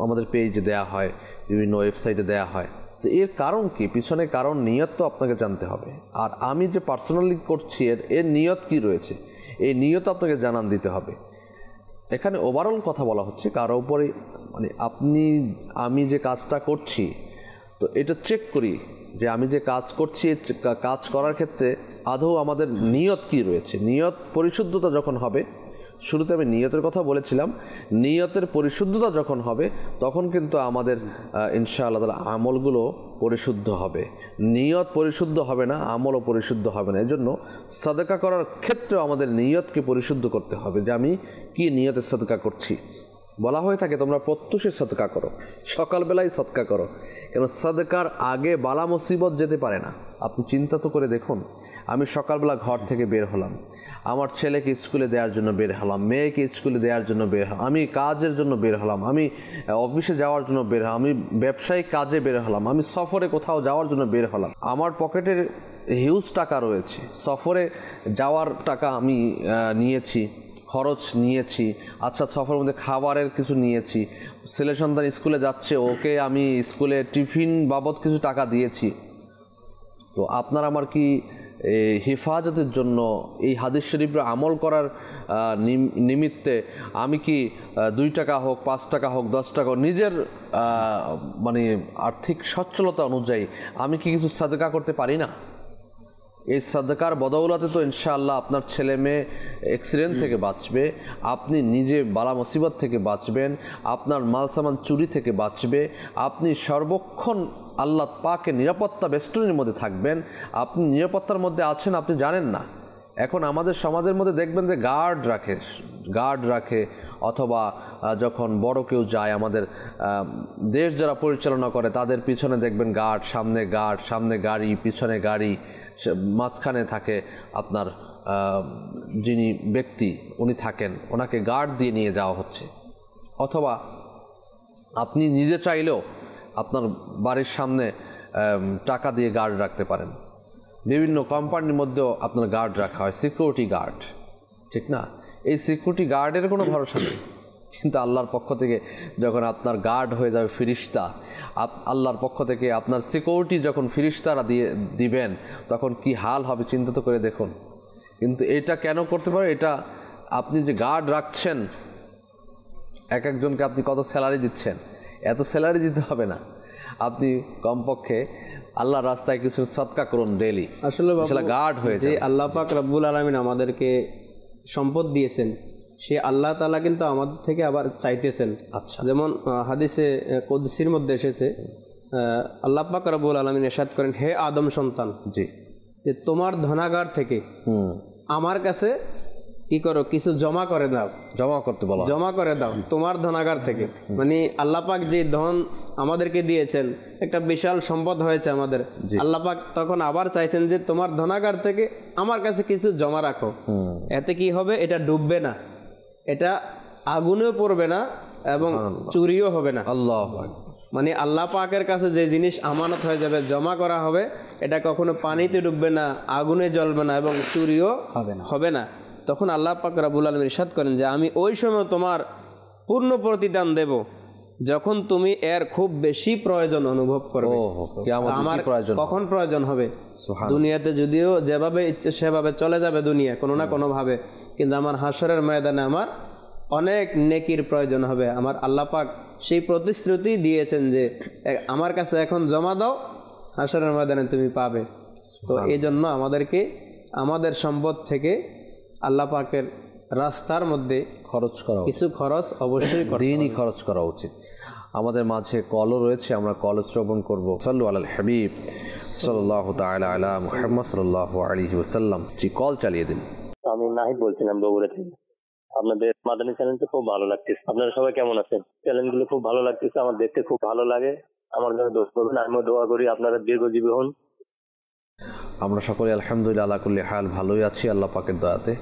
আমাদের পেজে দেয়া হয় বিভিন্ন ওয়েবসাইটে দেয়া হয় তো এর কারণ কি পিছনে কারণ নিয়ত তো আপনাকে জানতে হবে আর আমি যে পার্সোনালি করছি এর এর নিয়ত কি রয়েছে এই নিয়ত আপনাকে জানান দিতে হবে এখানে ওভারঅল কথা বলা হচ্ছে কারো উপরে মানে আপনি আমি যে কাজটা করছি তো এটা চেক করি যে আমি যে কাজ করছি কাজ করার ক্ষেত্রে আদৌ আমাদের নিয়ত কি রয়েছে নিয়ত পরিশুদ্ধতা যখন হবে শুরুতে আমি নিয়তের কথা বলেছিলাম নিয়তের পরিশুদ্ধতা যখন হবে তখন কিন্তু আমাদের ইনশাআল্লাহ তালা আমলগুলো পরিশুদ্ধ হবে নিয়ত পরিশুদ্ধ হবে না আমলও পরিশুদ্ধ হবে না এজন্য সদকা করার ক্ষেত্রে আমাদের নিয়তকে পরিশুদ্ধ করতে হবে যে আমি কী নিয়তের সদকা করছি বলা হয়ে থাকে তোমরা প্রত্যুষে সদকা করো সকালবেলায় সদকা করো কেন সদকার আগে বালা মুসিবত যেতে পারে না আপনি চিন্তা তো করে দেখুন আমি সকালবেলা ঘর থেকে বের হলাম আমার ছেলেকে স্কুলে দেওয়ার জন্য বের হলাম মেয়েকে স্কুলে দেওয়ার জন্য বের হলাম আমি কাজের জন্য বের হলাম আমি অফিসে যাওয়ার জন্য বের হলাম আমি ব্যবসায়িক কাজে বের হলাম আমি সফরে কোথাও যাওয়ার জন্য বের হলাম আমার পকেটের হিউজ টাকা রয়েছে সফরে যাওয়ার টাকা আমি নিয়েছি খরচ নিয়েছি আচ্ছা সফরের মধ্যে খাবারের কিছু নিয়েছি ছেলে সন্তান স্কুলে যাচ্ছে ওকে আমি স্কুলে টিফিন বাবদ কিছু টাকা দিয়েছি তো আপনার আমার কি হেফাজতের জন্য এই হাদিস শরীফরা আমল করার নিমিত্তে আমি কি দুই টাকা হোক পাঁচ টাকা হোক দশ টাকা নিজের মানে আর্থিক সচ্ছলতা অনুযায়ী আমি কি কিছু সাদকা করতে পারি না এই সাদাকার বদৌলাতে তো ইনশাআল্লাহ আপনার ছেলে মেয়ে অ্যাক্সিডেন্ট থেকে বাঁচবে আপনি নিজে বালা মুসিবত থেকে বাঁচবেন আপনার মাল সামান চুরি থেকে বাঁচবে আপনি সর্বক্ষণ আল্লাহ পাকে নিরাপত্তা বেষ্টনীর মধ্যে থাকবেন আপনি নিরাপত্তার মধ্যে আছেন আপনি জানেন না এখন আমাদের সমাজের মধ্যে দেখবেন যে গার্ড রাখে গার্ড রাখে অথবা যখন বড় কেউ যায় আমাদের দেশ যারা পরিচালনা করে তাদের পিছনে দেখবেন গার্ড সামনে গার্ড সামনে গাড়ি পিছনে গাড়ি মাঝখানে থাকে আপনার যিনি ব্যক্তি উনি থাকেন ওনাকে গার্ড দিয়ে নিয়ে যাওয়া হচ্ছে অথবা আপনি নিজে চাইলেও আপনার বাড়ির সামনে টাকা দিয়ে গার্ড রাখতে পারেন বিভিন্ন কোম্পানির মধ্যেও আপনার গার্ড রাখা হয় সিকিউরিটি গার্ড ঠিক না এই সিকিউরিটি গার্ডের কোনো ভরসা নেই কিন্তু আল্লাহর পক্ষ থেকে যখন আপনার গার্ড হয়ে যাবে ফিরিস্তা আল্লাহর পক্ষ থেকে আপনার সিকিউরিটি যখন ফিরিস্তারা দিয়ে দিবেন তখন কি হাল হবে চিন্তিত করে দেখুন কিন্তু এটা কেন করতে পারে এটা আপনি যে গার্ড রাখছেন এক একজনকে আপনি কত স্যালারি দিচ্ছেন এত স্যালারি দিতে হবে না আপনি কমপক্ষে আল্লাহ রাস্তায় কিছু সৎকা করুন ডেলি আসলে গার্ড হয়েছে আল্লাহ পাক রব্বুল আলমিন আমাদেরকে সম্পদ দিয়েছেন সে আল্লাহ তালা কিন্তু আমাদের থেকে আবার চাইতেছেন আচ্ছা যেমন হাদিসে কদসির মধ্যে এসেছে আল্লাহ পাক রব্বুল আলমিন এসাদ করেন হে আদম সন্তান জি যে তোমার ধনাগার থেকে আমার কাছে কি করো কিছু জমা করে দাও জমা করতে বলো জমা করে দাও তোমার ধনাগার থেকে মানে আল্লাপাক যে ধন আমাদেরকে দিয়েছেন একটা বিশাল সম্পদ হয়েছে আমাদের আল্লাপাক তখন আবার চাইছেন যে তোমার ধনাগার থেকে আমার কাছে কিছু জমা রাখো এতে কি হবে এটা ডুববে না এটা আগুনেও পড়বে না এবং চুরিও হবে না আল্লাহ মানে আল্লাহ পাকের কাছে যে জিনিস আমানত হয়ে যাবে জমা করা হবে এটা কখনো পানিতে ডুববে না আগুনে জ্বলবে না এবং চুরিও হবে না হবে না তখন আল্লাহ পাক রাবুল আলম ইরশাদ করেন যে আমি ওই সময় তোমার পূর্ণ প্রতিদান দেব যখন তুমি এর খুব বেশি প্রয়োজন অনুভব করো আমার কখন প্রয়োজন হবে দুনিয়াতে যদিও যেভাবে ইচ্ছে সেভাবে চলে যাবে দুনিয়া কোনো না কোনোভাবে কিন্তু আমার হাসরের ময়দানে আমার অনেক নেকির প্রয়োজন হবে আমার পাক সেই প্রতিশ্রুতি দিয়েছেন যে আমার কাছে এখন জমা দাও হাসরের ময়দানে তুমি পাবে তো এই জন্য আমাদেরকে আমাদের সম্পদ থেকে আল্লাহ পাকের রাস্তার মধ্যে খরচ করা কিছু খরচ অবশ্যই দিনই খরচ করা উচিত আমাদের মাঝে কলও রয়েছে আমরা কল শ্রবণ করব সাল্লু আল হাবিব সাল্লাহ তালা মোহাম্মদ সাল্লাহ আলী ওসাল্লাম জি কল চালিয়ে দিন আমি নাহিদ বলছিলাম বগুড়া থেকে আপনাদের মাদানী তো খুব ভালো লাগতেছে আপনারা সবাই কেমন আছেন চ্যানেলগুলো খুব ভালো লাগতেছে আমার দেখতে খুব ভালো লাগে আমার জন্য দোষ করবেন আমিও দোয়া করি আপনারা দীর্ঘজীবী হন আমরা সকলে আলহামদুলিল্লাহ আলাকুল্লি হাল ভালোই আছি আল্লাহ পাকের দয়াতে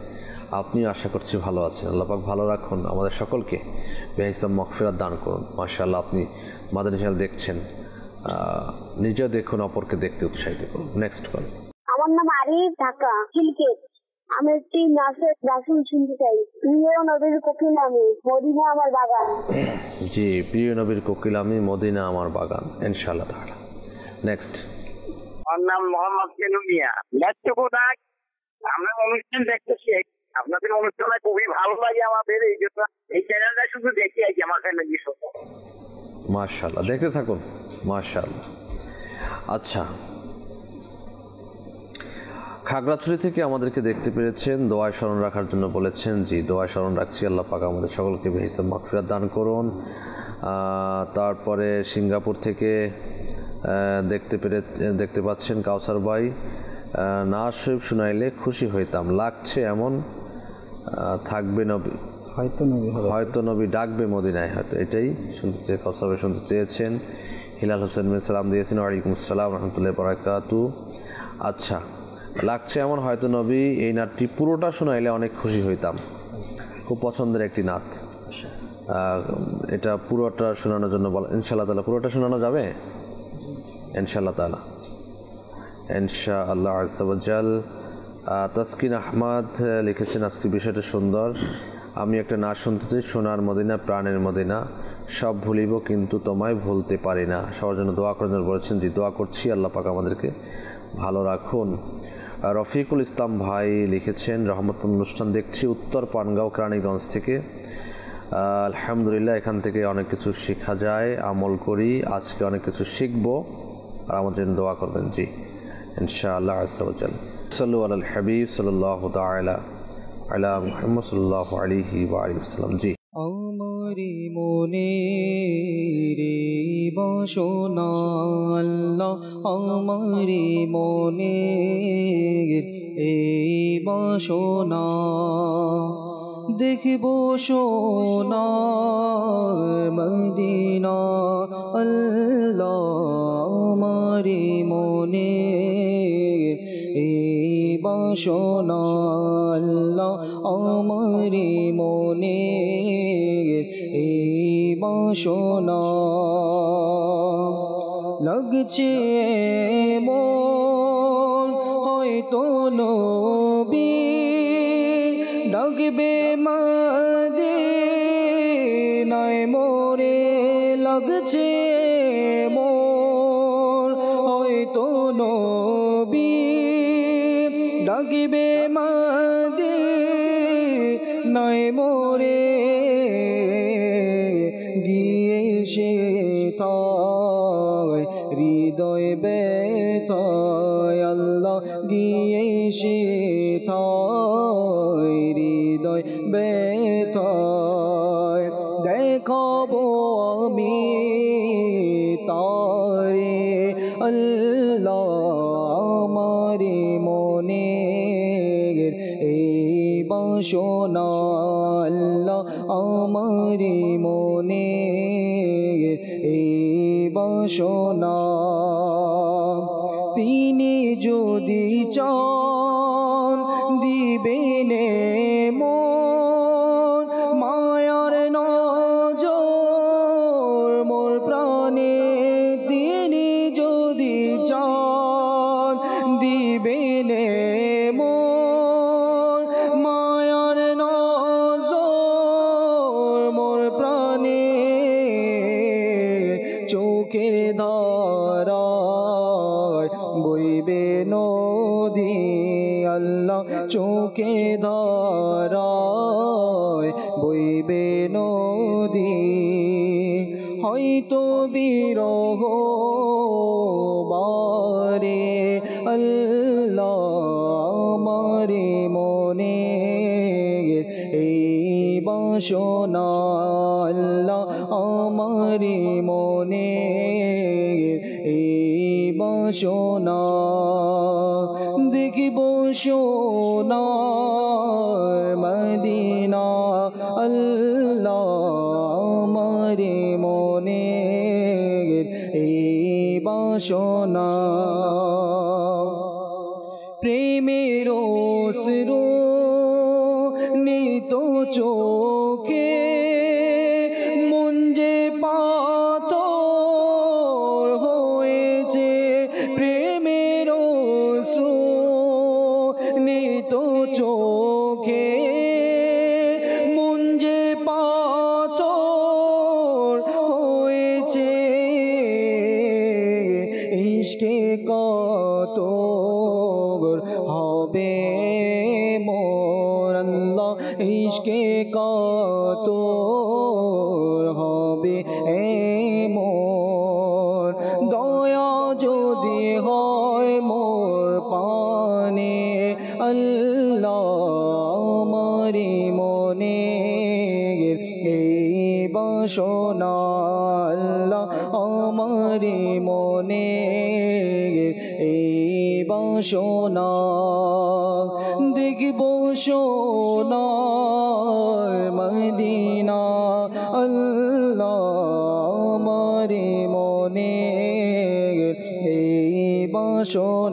আপনিও আশা করছি ভালো আছেন আল্লাহ পাক ভালো রাখুন আমাদের সকলকে বেহিসাম মকফিরাত দান করুন মাশাআল্লাহ আপনি মাদানী সাল দেখছেন নিজে দেখুন অপরকে দেখতে উৎসাহিত করুন নেক্সট কল আমার নাম আরিফ ঢাকা সিলকেট আমি একটি নাসের রাসুল শুনতে চাই প্রিয় নবীর কোকিল আমি মদিনা আমার বাগান জি প্রিয় নবীর কোকিল আমি মদিনা আমার বাগান ইনশাআল্লাহ তাআলা নেক্সট আমার নাম মোহাম্মদ কেনু মিয়া কেনুনিয়া বাচ্চকোদাক আমরা অনুষ্ঠান দেখতেছি আপনাদের অনুষ্ঠানে খুবই ভালো লাগে আমাদের এই জন্য এই চ্যানেলটা শুধু দেখি আর কি আমার ফ্যামিলি সহ মাশাল্লাহ দেখতে থাকুন মাশাল্লাহ আচ্ছা খাগড়াছড়ি থেকে আমাদেরকে দেখতে পেরেছেন দোয়ায় স্মরণ রাখার জন্য বলেছেন জি দোয়ায় স্মরণ রাখছি আল্লাহ পাক আমাদের সকলকে ভেহিসা মাকফিরাত দান করুন তারপরে সিঙ্গাপুর থেকে দেখতে পেরে দেখতে পাচ্ছেন কাউসার ভাই না শৈব শুনাইলে খুশি হইতাম লাগছে এমন থাকবে নবী হয়তো নবী হয়তো নবী ডাকবে মদিনায় হয়তো এটাই শুনতে চেয়ে কাউসার ভাই শুনতে চেয়েছেন হিলাল হোসেন সালাম দিয়েছেন ওয়ালাইকুম আসসালাম রহমতুল্লাহ বরাকাতু আচ্ছা লাগছে এমন হয়তো নবী এই নাটটি পুরোটা শোনাইলে অনেক খুশি হইতাম খুব পছন্দের একটি নাত আচ্ছা। এটা পুরোটা শোনানোর জন্য বলা ইনশাল্লাহ তালা পুরোটা শোনানো যাবে ইনশাআল্লাহ তালা ইনশা আল্লাহ আসাল তাসকিন আহমদ লিখেছেন আজকের বিষয়টা সুন্দর আমি একটা না শুনতে চাই সোনার মদিনা প্রাণের মদিনা সব ভুলিব কিন্তু তোমায় ভুলতে পারি না সবার জন্য দোয়া করার জন্য বলেছেন যে দোয়া করছি আল্লাহ পাক আমাদেরকে ভালো রাখুন রফিকুল ইসলাম ভাই লিখেছেন রহমতপুর অনুষ্ঠান দেখছি উত্তর পানগাঁও প্রাণীগঞ্জ থেকে আলহামদুলিল্লাহ এখান থেকে অনেক কিছু শেখা যায় আমল করি আজকে অনেক কিছু শিখবো আর আমাদের জন্য দোয়া করবেন জি ইনশাআল্লাহ আসাল সাল্লু হাবিব সাল্লাহ আলা মোহাম্মদ সাল্লাহ আলিহি ওয়াসালাম জি আমারি মনে রে বাসনাল্লাহ আমারি মনে এই বাসনা دیکھ بوشونا مدینہ اللہ ماری منی اے اللہ امری منی اب باشونا لگ چھے তয় হৃদয় বেতয় আল্লাহ গিয়ে সে হৃদয় বেতয় দেখব আমি তরে আল্লাহ আমারে মনে এই বাসনা আল্লাহ আমারে মনে শোনা سونا اللہ آماری مونے گی با سونا دیکھ ب سو مدینہ اللہ آماری مونے گیر ای با سو سونا اللہ ہماری منگا سونا دیکھ ب سو ندینا اللہ ہماری منگا سونا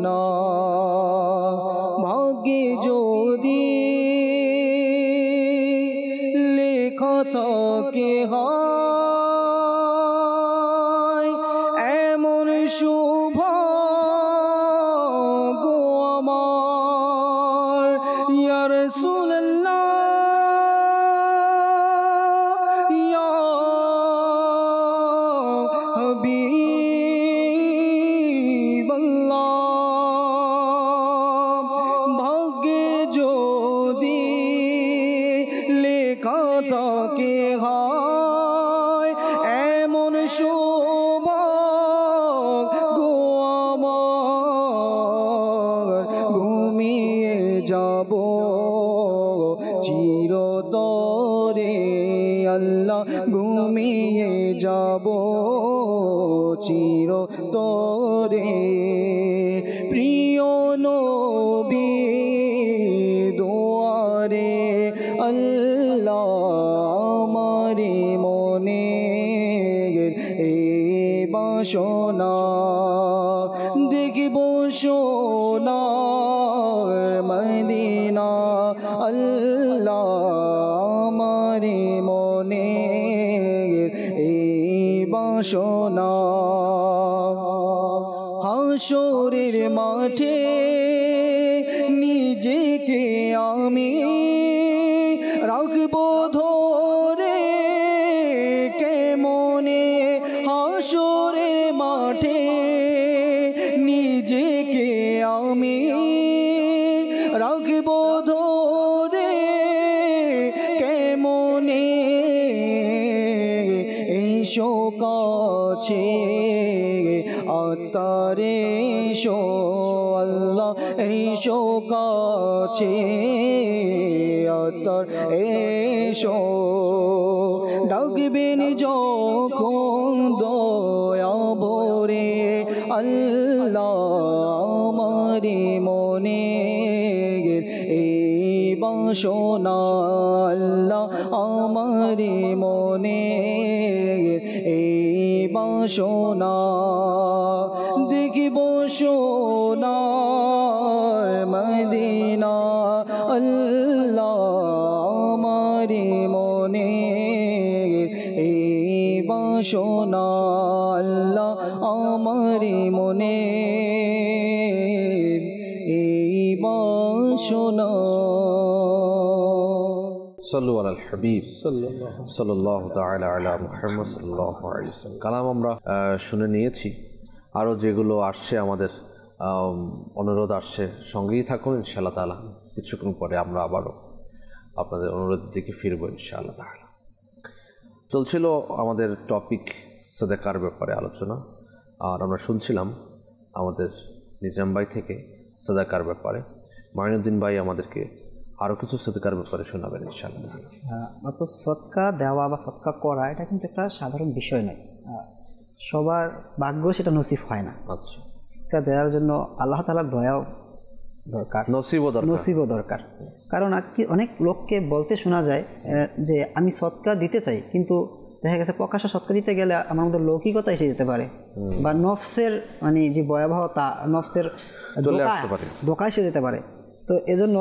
সোনা দেখিব সোনা মদিনা আল্লাহ আমারে মনে এই বাসনা অতরে শো আল্লাহ এই শো কাছে অতর শো ডাকবেন যখন দয়া ভরে আল্লাহ আমারে মনে শোনাল্লা আমারি আল্লাহ মনে এই বাসোনা সোনার মদিনা আল্লাহ আমারে মনে এই বাসনা আল্লাহ আমারে মনে এই বাসনা সাল্লু আল হাবিব সাল্লাহ তালা আলা মুহাম্মদ সাল্লাহ কালাম আমরা শুনে নিয়েছি আরও যেগুলো আসছে আমাদের অনুরোধ আসছে সঙ্গেই থাকুন ইনশাআল্লাহ তালা কিছুক্ষণ পরে আমরা আবারও আপনাদের অনুরোধের দিকে ফিরব ইনশাআল্লাহ তাহলে চলছিল আমাদের টপিক সদেকার ব্যাপারে আলোচনা আর আমরা শুনছিলাম আমাদের নিজাম ভাই থেকে সদাকার ব্যাপারে মাইনুদ্দিন ভাই আমাদেরকে আরও কিছু সদকার ব্যাপারে শোনাবেন ইনশাআল্লাহ সৎকা দেওয়া বা সৎকা করা এটা কিন্তু একটা সাধারণ বিষয় নয় সবার ভাগ্য সেটা নসিব হয় না আচ্ছা শিক্ষা দেওয়ার জন্য আল্লাহ তালার দয়াও দরকার নসিবও দরকার নসিবও দরকার কারণ অনেক লোককে বলতে শোনা যায় যে আমি সৎকা দিতে চাই কিন্তু দেখা গেছে প্রকাশ্য সৎকা দিতে গেলে আমার মধ্যে লৌকিকতা এসে যেতে পারে বা নফসের মানে যে ভয়াবহতা নফসের দোকা এসে যেতে পারে তো এজন্য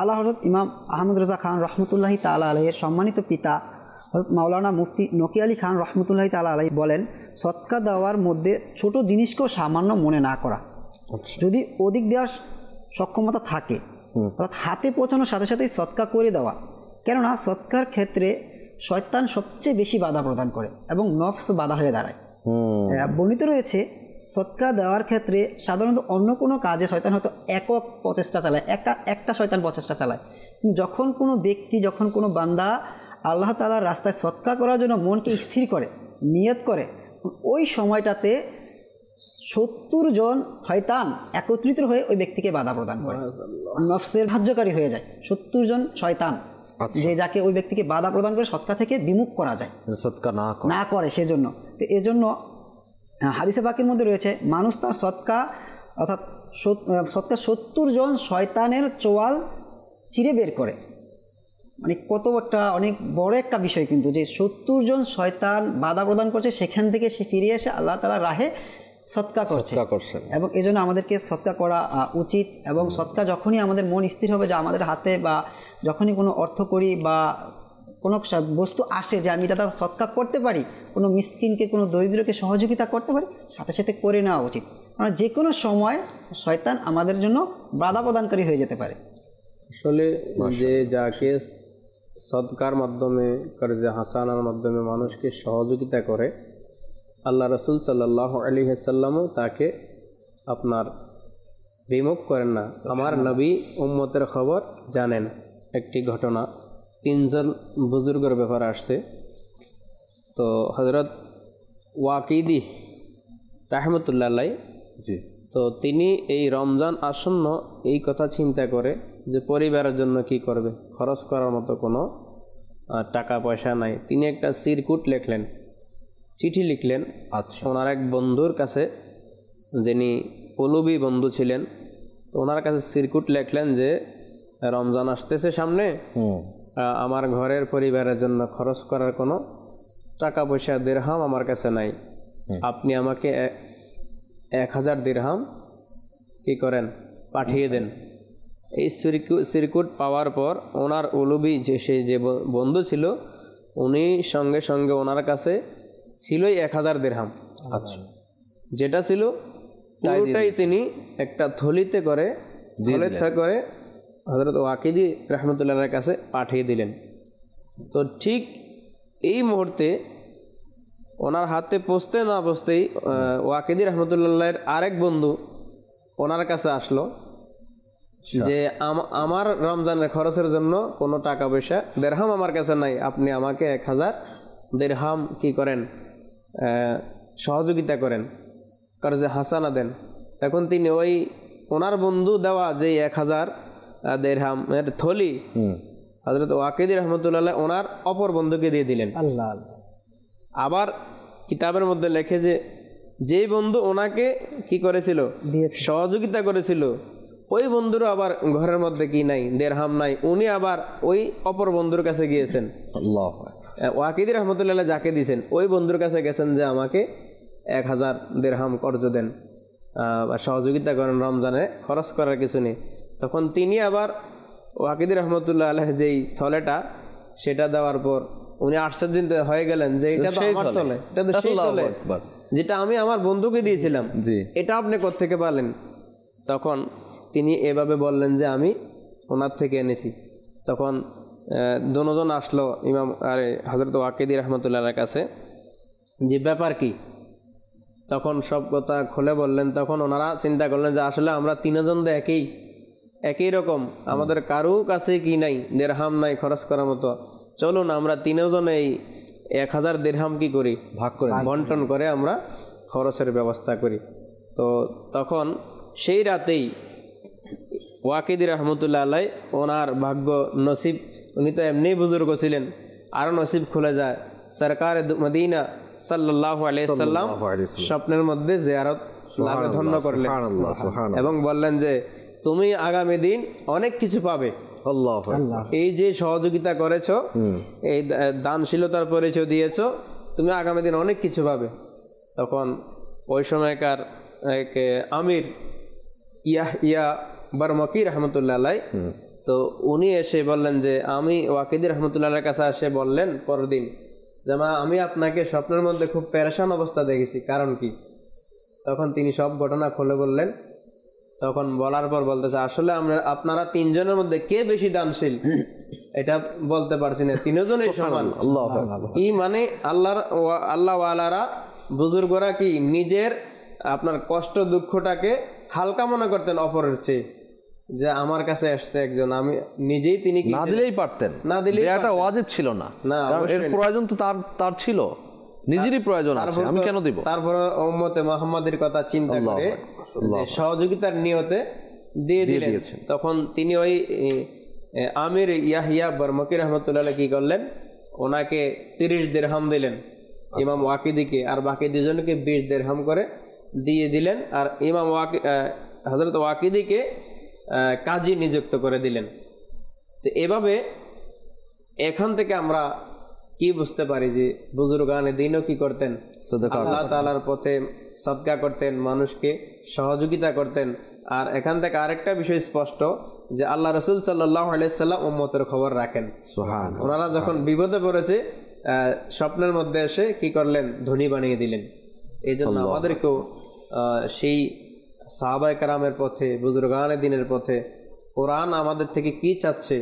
আল্লাহ হজরত ইমাম আহমদ রাজা খান রহমতুল্লাহি তালা আলহের সম্মানিত পিতা হজরত মাওলানা মুফতি নকি আলী খান রহমতুল্লাহ তালা আলাই বলেন সৎকা দেওয়ার মধ্যে ছোট জিনিসকেও সামান্য মনে না করা আচ্ছা। যদি অধিক দেওয়ার সক্ষমতা থাকে অর্থাৎ হাতে পৌঁছানোর সাথে সাথেই সৎকা করে দেওয়া কেননা সৎকার ক্ষেত্রে শয়তান সবচেয়ে বেশি বাধা প্রদান করে এবং নফস বাধা হয়ে দাঁড়ায় বর্ণিত রয়েছে সৎকা দেওয়ার ক্ষেত্রে সাধারণত অন্য কোনো কাজে শয়তান হয়তো একক প্রচেষ্টা চালায় একা একটা শয়তান প্রচেষ্টা চালায় কিন্তু যখন কোনো ব্যক্তি যখন কোনো বান্দা আল্লাহ তালার রাস্তায় সৎকা করার জন্য মনকে স্থির করে নিয়ত করে ওই সময়টাতে সত্তর জন শয়তান একত্রিত হয়ে ওই ব্যক্তিকে বাধা প্রদান করে নফসের ভাজ্যকারী হয়ে যায় সত্তর জন শয়তান আচ্ছা। যে যাকে ওই ব্যক্তিকে বাধা প্রদান করে সৎকা থেকে বিমুখ করা যায় মানে সৎকা না না করে সেজন্য তো এজন্য হাদিসে বাকির মধ্যে রয়েছে মানুষ তার সৎকা অর্থাৎ সৎকা সত্তর জন শয়তানের চোয়াল চিরে বের করে মানে কত একটা অনেক বড় একটা বিষয় কিন্তু যে সত্তর জন শয়তান বাধা প্রদান করছে সেখান থেকে সে ফিরে এসে আল্লাহ তালা রাহে সৎকা করছে এবং এই জন্য আমাদেরকে সৎকা করা উচিত এবং সৎকা যখনই আমাদের মন স্থির হবে যে আমাদের হাতে বা যখনই কোনো অর্থ করি বা কোনো বস্তু আসে যে আমি এটা সৎকা করতে পারি কোনো মিসকিনকে কোনো দরিদ্রকে সহযোগিতা করতে পারি সাথে সাথে করে নেওয়া উচিত কারণ মানে যে কোনো সময় শয়তান আমাদের জন্য বাধা প্রদানকারী হয়ে যেতে পারে আসলে যে যাকে সদকার মাধ্যমে কর্জে হাসানার মাধ্যমে মানুষকে সহযোগিতা করে আল্লাহ রসুল সাল্লাহ আলী হাসাল্লামও তাকে আপনার রিমুভ করেন না আমার নবী উম্মতের খবর জানেন একটি ঘটনা তিনজন বুজুর্গর ব্যাপার আসছে তো হজরত ওয়াকিদি রাহমতুল্লাহ জি তো তিনি এই রমজান আসন্ন এই কথা চিন্তা করে যে পরিবারের জন্য কি করবে খরচ করার মতো কোনো টাকা পয়সা নাই তিনি একটা সিরকুট লিখলেন চিঠি লিখলেন আচ্ছা ওনার এক বন্ধুর কাছে যিনি পলুবি বন্ধু ছিলেন তো ওনার কাছে সিরকুট লিখলেন যে রমজান আসতেছে সামনে আমার ঘরের পরিবারের জন্য খরচ করার কোনো টাকা পয়সা দেড়হাম আমার কাছে নাই আপনি আমাকে এক হাজার দেড়হাম কি করেন পাঠিয়ে দেন এই সিরকুট পাওয়ার পর ওনার উলুবি যে সে যে বন্ধু ছিল উনি সঙ্গে সঙ্গে ওনার কাছে ছিলই এক হাজার দেড়হাম আচ্ছা যেটা ছিল তাইটাই তিনি একটা থলিতে করে থলিতে করে হজরত ওয়াকিদি রহমতুল্লাহ কাছে পাঠিয়ে দিলেন তো ঠিক এই মুহূর্তে ওনার হাতে পৌঁছতে না পৌঁছতেই ওয়াকিদি রহমতুল্লাহের আরেক বন্ধু ওনার কাছে আসলো আচ্ছা। যে আমার রমজানের খরচের জন্য কোনো টাকা পয়সা দেড়হাম আমার কাছে নাই আপনি আমাকে এক হাজার দেড়হাম কি করেন সহযোগিতা করেন যে হাসানা দেন এখন তিনি ওই ওনার বন্ধু দেওয়া যে এক হাজার দেড়হাম থলি হজরত ওয়াকিদ রহমতুল্লাহ ওনার অপর বন্ধুকে দিয়ে দিলেন আল্লাহ আবার কিতাবের মধ্যে লেখে যে যে বন্ধু ওনাকে কি করেছিল সহযোগিতা করেছিল ওই বন্ধুর আবার ঘরের মধ্যে কি নাই দেড়হাম নাই উনি আবার ওই অপর বন্ধুর কাছে গিয়েছেন ওয়াকিদি রহমতুল্লাহ যাকে দিয়েছেন ওই বন্ধুর কাছে গেছেন যে আমাকে এক হাজার দেড়হাম কর্য দেন বা সহযোগিতা করেন রমজানে খরচ করার কিছু নেই তখন তিনি আবার ওয়াকিদি রহমতুল্লাহ আলহ যেই থলেটা সেটা দেওয়ার পর উনি আশ্চর্য হয়ে গেলেন যে এটা আমার থলে এটা তো যেটা আমি আমার বন্ধুকে দিয়েছিলাম এটা আপনি থেকে পালেন তখন তিনি এভাবে বললেন যে আমি ওনার থেকে এনেছি তখন দনোজন আসলো ইমাম আরে হজরত ওয়াকিদি রহমতুল্লাহর কাছে যে ব্যাপার কি তখন সব কথা খুলে বললেন তখন ওনারা চিন্তা করলেন যে আসলে আমরা তিনজন তো একই একই রকম আমাদের কারো কাছে কি নাই দেড়হাম নাই খরচ করার মতো চলুন আমরা তিনজন এই এক হাজার দেড়হাম কি করি ভাগ করে বন্টন করে আমরা খরচের ব্যবস্থা করি তো তখন সেই রাতেই ওয়াকিদি রহমতুল্লা আল্লাহ ওনার ভাগ্য নসিব উনি তো এমনি বুজুর্গ ছিলেন আরও নসিব খুলে যায় সরকার মদিনা সাল্লাহ আলাইসাল্লাম স্বপ্নের মধ্যে জেয়ারত ধন্য করলেন এবং বললেন যে তুমি আগামী দিন অনেক কিছু পাবে এই যে সহযোগিতা করেছ এই দানশীলতার পরিচয় দিয়েছ তুমি আগামী দিন অনেক কিছু পাবে তখন ওই সময়কার আমির ইয়া ইয়া বারমকি রহমতুল্লাহ তো উনি এসে বললেন যে আমি ওয়াকিদি রহমতুল্লাহ কাছে এসে বললেন পরদিন জামা আমি আপনাকে স্বপ্নের মধ্যে খুব প্যারেশান অবস্থা দেখেছি কারণ কি তখন তিনি সব ঘটনা খুলে বললেন তখন বলার পর বলতেছে আসলে আমরা আপনারা তিনজনের মধ্যে কে বেশি দানশীল এটা বলতে পারছি না তিনজনই সমান কি মানে আল্লাহর আল্লাহ আলারা বুজুর্গরা কি নিজের আপনার কষ্ট দুঃখটাকে হালকা মনে করতেন অপরের চেয়ে যে আমার কাছে আসছে একজন আমি নিজেই তিনি না দিলেই পারতেন না দিলে এটা ওয়াজিব ছিল না না এর প্রয়োজন তো তার তার ছিল নিজেরই প্রয়োজন আছে আমি কেন দিব তারপর উম্মতে মুহাম্মাদের কথা চিন্তা করে সহযোগিতার নিয়তে দিয়ে দিয়েছেন তখন তিনি ওই আমির ইয়াহিয়া বর্মকি রহমতুল্লাহ কি করলেন ওনাকে তিরিশ দেড়হাম দিলেন আচ্ছা। ইমাম ওয়াকিদিকে আর বাকি দুজনকে বিশ দেড়হাম করে দিয়ে দিলেন আর ইমাম ওয়াকি হজরত ওয়াকিদিকে কাজী নিযুক্ত করে দিলেন তো এভাবে এখান থেকে আমরা কি বুঝতে পারি যে আনে দিনও কি করতেন আল্লাহ তালার পথে সৎকা করতেন মানুষকে সহযোগিতা করতেন আর এখান থেকে আরেকটা বিষয় স্পষ্ট যে আল্লাহ রসুল সাল্লাহ আলাইসাল্লাম উম্মতের খবর রাখেন ওনারা যখন বিপদে পড়েছে স্বপ্নের মধ্যে এসে কি করলেন ধনী বানিয়ে দিলেন এই জন্য আমাদেরকেও সেই সাহাবায় কারামের পথে বুজুরগানে দিনের পথে কোরআন আমাদের থেকে কি চাচ্ছে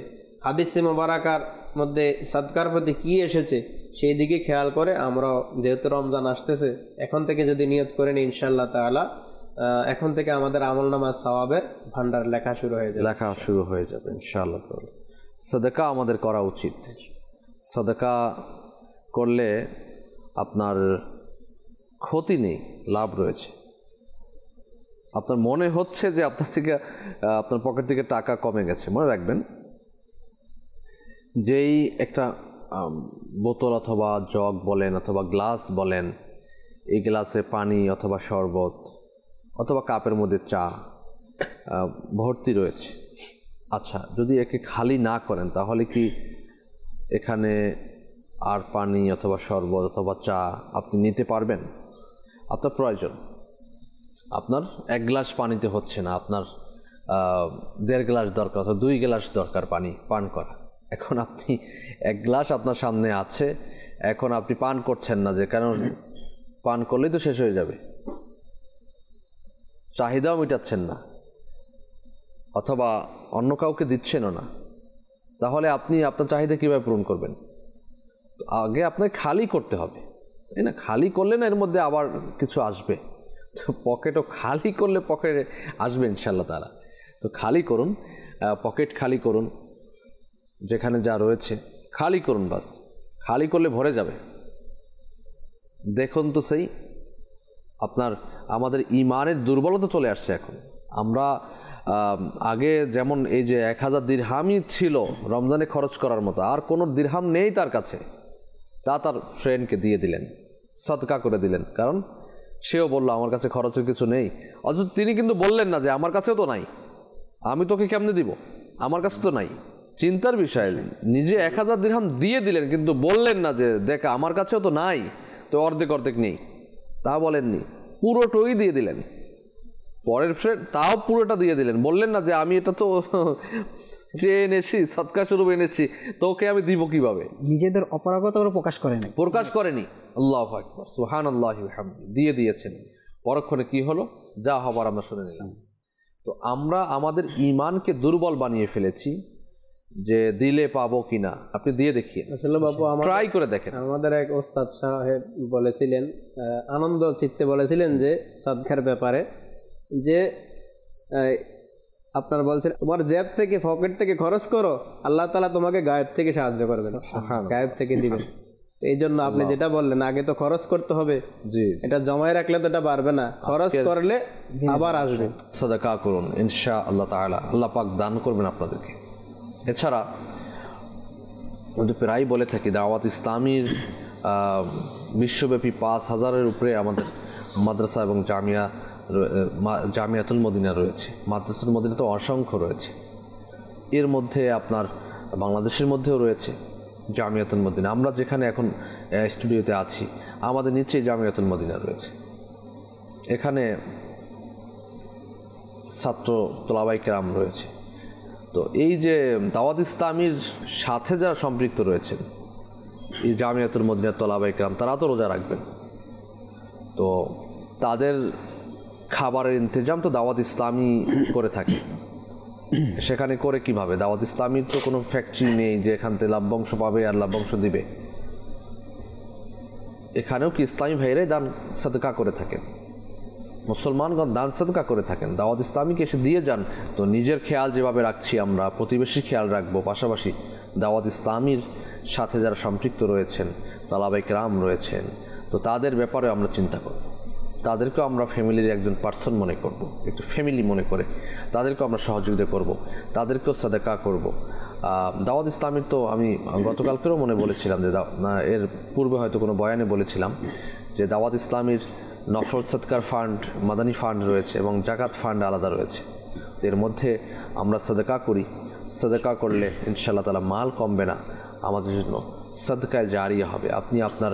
হাদিসে মোবারাকার মধ্যে সৎকার প্রতি কী এসেছে সেই দিকে খেয়াল করে আমরাও যেহেতু রমজান আসতেছে এখন থেকে যদি নিয়ত করেন ইনশাল্লাহ তালা এখন থেকে আমাদের আমল নামা সওয়াবের ভান্ডার লেখা শুরু হয়ে যাবে লেখা শুরু হয়ে যাবে ইনশাল্লাহ তালা সদেকা আমাদের করা উচিত সদকা করলে আপনার ক্ষতি নেই লাভ রয়েছে আপনার মনে হচ্ছে যে আপনার থেকে আপনার পকেট থেকে টাকা কমে গেছে মনে রাখবেন যেই একটা বোতল অথবা জগ বলেন অথবা গ্লাস বলেন এই গ্লাসে পানি অথবা শরবত অথবা কাপের মধ্যে চা ভর্তি রয়েছে আচ্ছা যদি একে খালি না করেন তাহলে কি এখানে আর পানি অথবা শরবত অথবা চা আপনি নিতে পারবেন আপনার প্রয়োজন আপনার এক গ্লাস পানিতে হচ্ছে না আপনার দেড় গ্লাস দরকার অথবা দুই গ্লাস দরকার পানি পান করা এখন আপনি এক গ্লাস আপনার সামনে আছে এখন আপনি পান করছেন না যে কারণ পান করলেই তো শেষ হয়ে যাবে চাহিদাও মেটাচ্ছেন না অথবা অন্য কাউকে দিচ্ছেনও না তাহলে আপনি আপনার চাহিদা কীভাবে পূরণ করবেন আগে আপনাকে খালি করতে হবে তাই না খালি করলে না এর মধ্যে আবার কিছু আসবে তো পকেটও খালি করলে পকেটে আসবে ইনশাল্লাহ তারা তো খালি করুন পকেট খালি করুন যেখানে যা রয়েছে খালি করুন বাস খালি করলে ভরে যাবে দেখুন তো সেই আপনার আমাদের ইমানের দুর্বলতা চলে আসছে এখন আমরা আগে যেমন এই যে এক হাজার দীর্হামই ছিল রমজানে খরচ করার মতো আর কোনো দীর্হাম নেই তার কাছে তা তার ফ্রেন্ডকে দিয়ে দিলেন সদকা করে দিলেন কারণ সেও বলল আমার কাছে খরচের কিছু নেই অথচ তিনি কিন্তু বললেন না যে আমার কাছেও তো নাই আমি তোকে কেমনে দিব আমার কাছে তো নাই চিন্তার বিষয় নিজে এক হাজার দিরহাম দিয়ে দিলেন কিন্তু বললেন না যে দেখ আমার কাছেও তো নাই তো অর্ধেক অর্ধেক নেই তা বলেননি পুরোটই দিয়ে দিলেন পরের ফ্রেন্ড তাও পুরোটা দিয়ে দিলেন বললেন না যে আমি এটা তো চেয়ে এনেছি সৎকার স্বরূপ এনেছি তো ওকে আমি দিব কিভাবে নিজেদের অপরাগত প্রকাশ করেনি প্রকাশ করেনি আল্লাহ আকবর সুহান আল্লাহ দিয়ে দিয়েছেন পরক্ষণে কি হলো যা হবার আমরা শুনে নিলাম তো আমরা আমাদের ইমানকে দুর্বল বানিয়ে ফেলেছি যে দিলে পাবো কিনা আপনি দিয়ে দেখিয়ে আসলে বাবু ট্রাই করে দেখেন আমাদের এক ওস্তাদ সাহেব বলেছিলেন আনন্দ চিত্তে বলেছিলেন যে সাদখার ব্যাপারে যে আপনার বলছেন তোমার জেব থেকে পকেট থেকে খরচ করো আল্লাহ তালা তোমাকে গায়েব থেকে সাহায্য করবেন গায়েব থেকে দিবেন এই জন্য আপনি যেটা বললেন আগে তো খরচ করতে হবে জি এটা জমায় রাখলে তো এটা পারবে না খরচ করলে আবার আসবে সদাকা করুন ইনশা আল্লাহ তালা আল্লাহ পাক দান করবেন আপনাদেরকে এছাড়া আমাদের প্রায় বলে থাকি দাওয়াত ইসলামীর বিশ্বব্যাপী পাঁচ হাজারের উপরে আমাদের মাদ্রাসা এবং জামিয়া জামিয়াতুল মদিনা রয়েছে মাদ্রাসুল মদিনা তো অসংখ্য রয়েছে এর মধ্যে আপনার বাংলাদেশের মধ্যেও রয়েছে জামিয়াতুল মদিনা আমরা যেখানে এখন স্টুডিওতে আছি আমাদের নিচে জামিয়াতুল মদিনা রয়েছে এখানে ছাত্র তোলাবাইকেরাম রয়েছে তো এই যে দাওয়াত ইসলামীর সাথে যারা সম্পৃক্ত রয়েছেন এই জামিয়াতুল মদিনা তোলাবাইকেরাম তারা তো রোজা রাখবেন তো তাদের খাবারের ইন্তজাম তো দাওয়াত ইসলামী করে থাকে সেখানে করে কিভাবে দাওয়াত ইসলামীর তো কোনো ফ্যাক্টরি নেই যে এখান থেকে লাভবংশ পাবে আর লাভবংশ দিবে এখানেও কি ইসলামী ভাইয়েরাই দান সাদকা করে থাকেন মুসলমানগণ দান সাদকা করে থাকেন দাওয়াত ইসলামীকে এসে দিয়ে যান তো নিজের খেয়াল যেভাবে রাখছি আমরা প্রতিবেশী খেয়াল রাখবো পাশাপাশি দাওয়াত ইসলামীর সাথে যারা সম্পৃক্ত রয়েছেন তালাবাইক রাম রয়েছেন তো তাদের ব্যাপারে আমরা চিন্তা করব তাদেরকেও আমরা ফ্যামিলির একজন পার্সন মনে করব। একটু ফ্যামিলি মনে করে তাদেরকেও আমরা সহযোগিতা করব। তাদেরকেও সাদেকা করব। দাওয়াত ইসলামের তো আমি গতকালকেও মনে বলেছিলাম যে এর পূর্বে হয়তো কোনো বয়ানে বলেছিলাম যে দাওয়াত ইসলামের নফর সৎকার ফান্ড মাদানী ফান্ড রয়েছে এবং জাকাত ফান্ড আলাদা রয়েছে তো এর মধ্যে আমরা সদেকা করি সদেকা করলে ইনশাল্লাহ তালা মাল কমবে না আমাদের জন্য সদকায় জারিয়া হবে আপনি আপনার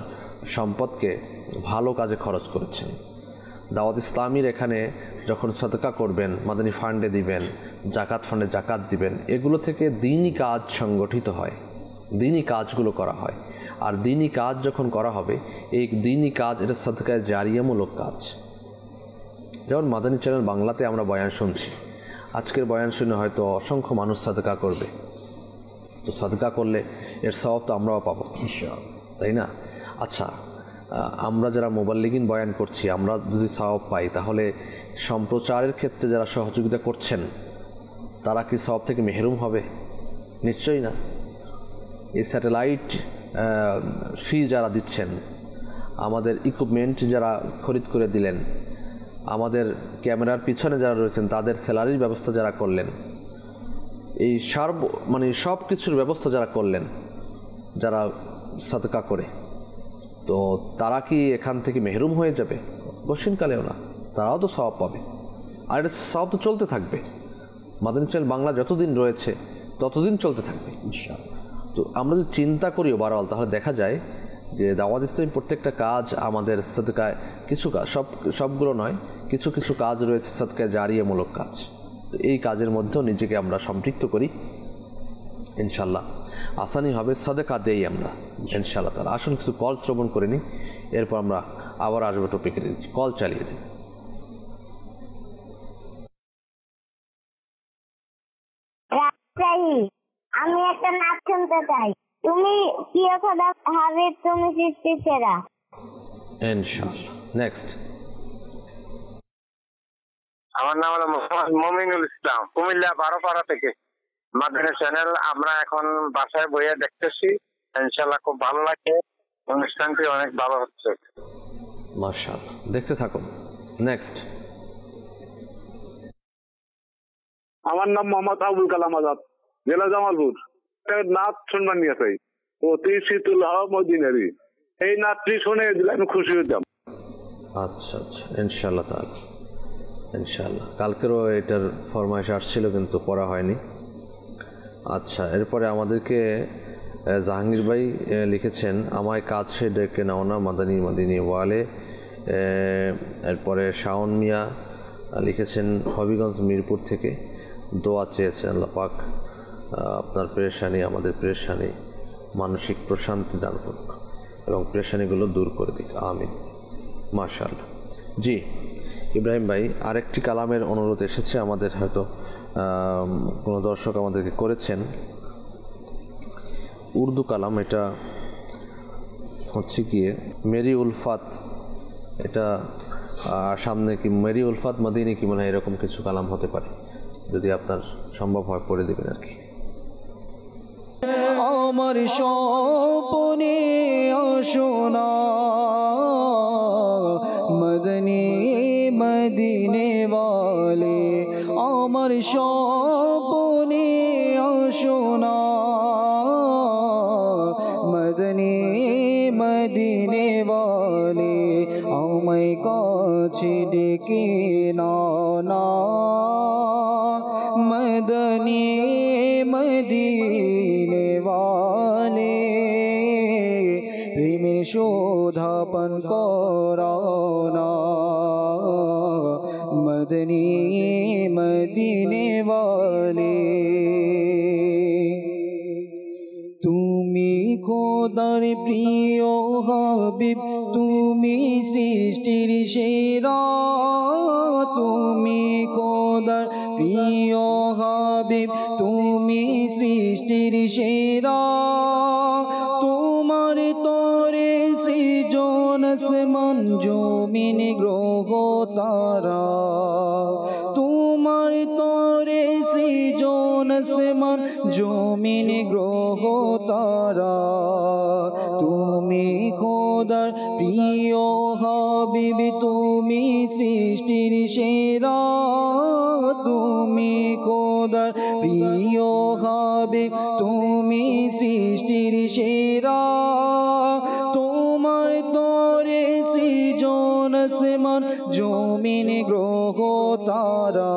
সম্পদকে ভালো কাজে খরচ করেছেন দাওয়াত ইসলামীর এখানে যখন সদকা করবেন মাদানী ফান্ডে দিবেন জাকাত ফান্ডে জাকাত দিবেন এগুলো থেকে দিনই কাজ সংগঠিত হয় দিনই কাজগুলো করা হয় আর দিনই কাজ যখন করা হবে এই দিনই কাজ এটা সদকায় জারিয়ামূলক কাজ যেমন মাদানী চ্যানেল বাংলাতে আমরা বয়ান শুনছি আজকের বয়ান শুনে হয়তো অসংখ্য মানুষ সদকা করবে তো সদকা করলে এর স্বভাব তো আমরাও পাবো তাই না আচ্ছা আমরা যারা মোবাইল লিগিন বয়ান করছি আমরা যদি সওয়াব পাই তাহলে সম্প্রচারের ক্ষেত্রে যারা সহযোগিতা করছেন তারা কি সব থেকে মেহরুম হবে নিশ্চয়ই না এই স্যাটেলাইট ফি যারা দিচ্ছেন আমাদের ইকুইপমেন্ট যারা খরিদ করে দিলেন আমাদের ক্যামেরার পিছনে যারা রয়েছেন তাদের স্যালারির ব্যবস্থা যারা করলেন এই সার্ব মানে সব কিছুর ব্যবস্থা যারা করলেন যারা সাদকা করে তো তারা কি এখান থেকে মেহরুম হয়ে যাবে কোশ্চিনকালেও না তারাও তো স্বভাব পাবে আর এটা স্বভাব তো চলতে থাকবে মাদানী চ্যানেল বাংলা যতদিন রয়েছে ততদিন চলতে থাকবে তো আমরা যদি চিন্তা করি ওভারঅল তাহলে দেখা যায় যে দাওয়াত ইসলামী প্রত্যেকটা কাজ আমাদের সদকায় কিছু কাজ সব সবগুলো নয় কিছু কিছু কাজ রয়েছে সদকায় জারিয়ামূলক কাজ তো এই কাজের মধ্যেও নিজেকে আমরা সম্পৃক্ত করি ইনশাল্লাহ আসানি হবে সদেকা দেই আমরা ইনশাল্লাহ তালা আসুন কিছু কল শ্রবণ করে নিই এরপর আমরা আবার আসবো টপিকে কল চালিয়ে দিই আমি একটা নাচ শুনতে চাই তুমি প্রিয় খাদা হবে তুমি সৃষ্টি সেরা নেক্সট আমার নাম হলো মোহাম্মদ মমিনুল ইসলাম কুমিল্লা বারোপাড়া থেকে মাধ্যমে চ্যানেল আমরা এখন বাসায় বইয়ে দেখতেছি ইনশাল্লাহ খুব ভালো লাগে অনুষ্ঠানটি অনেক ভালো হচ্ছে মার্শাল দেখতে থাকুন নেক্সট আমার নাম মোহাম্মদ আবুল কালাম আজাদ জেলা জামালপুর নাচ শুনবার নিয়ে চাই অতি শীতুল মদিনারি এই নাচটি শুনে আমি খুশি হতাম আচ্ছা আচ্ছা ইনশাল্লাহ তাহলে ইনশাল্লাহ কালকেরও এটার ফরমাইশ আসছিল কিন্তু পড়া হয়নি আচ্ছা এরপরে আমাদেরকে জাহাঙ্গীর ভাই লিখেছেন আমায় কাছে ডেকে নাও না মাদানী মাদিনী ওয়ালে এরপরে শাওন মিয়া লিখেছেন হবিগঞ্জ মিরপুর থেকে দোয়া চেয়েছেন পাক আপনার পেরেশানি আমাদের পেরেশানি মানসিক প্রশান্তি দান করুক এবং পেরেশানিগুলো দূর করে দিক আমিন মাশাল জি ইব্রাহিম ভাই আরেকটি কালামের অনুরোধ এসেছে আমাদের হয়তো কোনো দর্শক আমাদেরকে করেছেন উর্দু কালাম এটা হচ্ছে গিয়ে মেরি উলফাত এটা সামনে কি মেরি উলফাত মাদিনী কি মনে হয় এরকম কিছু কালাম হতে পারে যদি আপনার সম্ভব হয় পড়ে দেবেন আর কি আমার স্বপনে শোনা মদনী মদিনে বলে تمر شاپ نہیں شونا مدنی مدین والے او میں کچھ نا مدنی مدین شوا پن کو رونا مدنی তিনি বলে তুমি খোদার প্রিয় হবি তুমি সৃষ্টির সেরা তুমি খোদার প্রিয় হবি তুমি সৃষ্টির সেরা তোমার তরে সৃজন মন জমিন গ্রহ তারা আসমান জমিন গ্রহ তারা তুমি খোদার প্রিয় হবিবি তুমি সৃষ্টির সেরা তুমি খোদার প্রিয় হবে তুমি সৃষ্টির সেরা তোমার তরে সৃজন আসমান জমিন গ্রহ তারা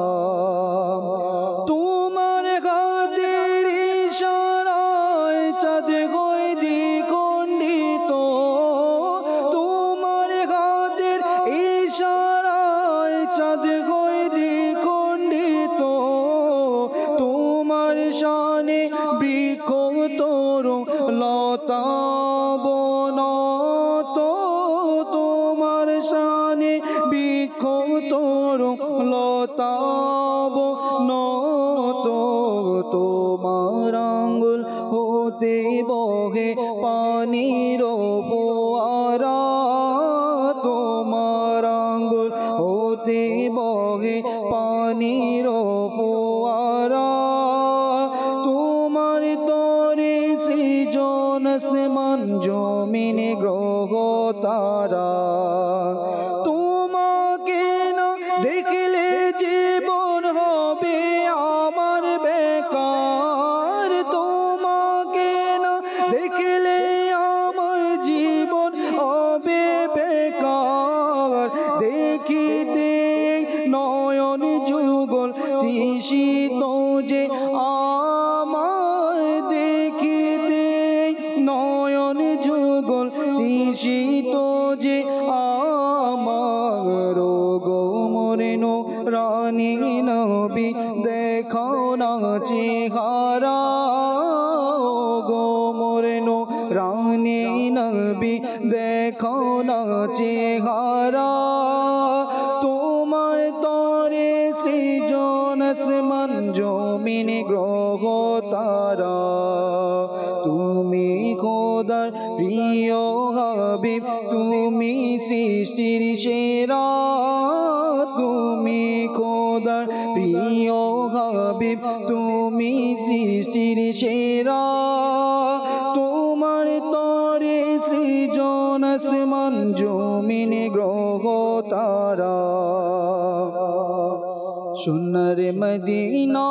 মদিনা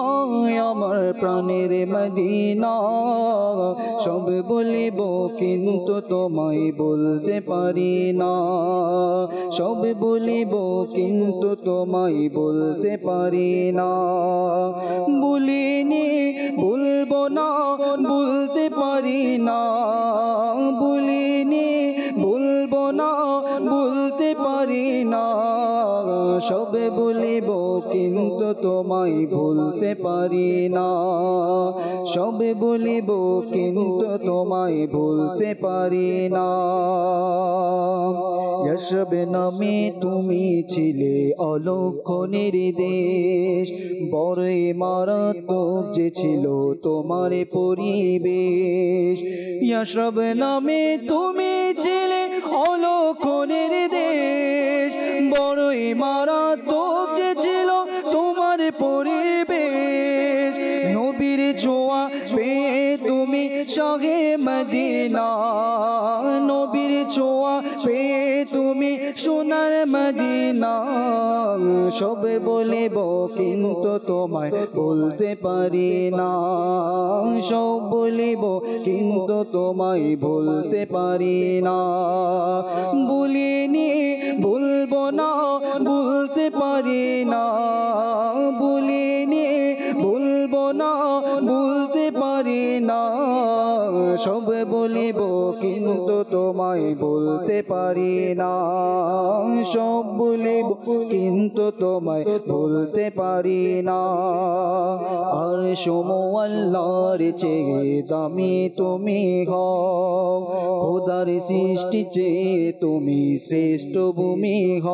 আমার প্রাণের মদিনা সব বলিব কিন্তু তোমায় বলতে পারি না সব বলিব কিন্তু তোমায় বলতে পারি না বলিনি বলবো না বলতে পারি না বলিনি বলবো না বল পারি না সবে বলিব কিন্তু তোমায় ভুলতে পারি না সবে বলিব কিন্তু তোমায় ভুলতে পারি না সব নামে তুমি ছিলে অলক্ষণের দেশ বড়ই মারাত্মক যে ছিল তোমার পরিবেশ ইয়াসব নামে তুমি ছিলে অলক্ষণের দেশ পরিবেশ বড়ই মারাত্মক যে ছিল তোমার পরিবেশ জোয়া পে তুমি সগে মদিনা নবীর জোয়া পে তুমি সোনার মদিনা সব বলিব কিন্তু তোমায় বলতে পারি না সব বলিব কিন্তু তোমায় বলতে পারি না বলিনি বলবো না বলতে পারি না বলিনি না পারি না সব বলিব কিন্তু তোমায় বলতে পারি না সব বলিব কিন্তু তোমায় বলতে পারি না আর সমো আল্লাহর চেয়ে দামি তুমি হোদার সৃষ্টি চেয়ে তুমি শ্রেষ্ঠ ভূমি হ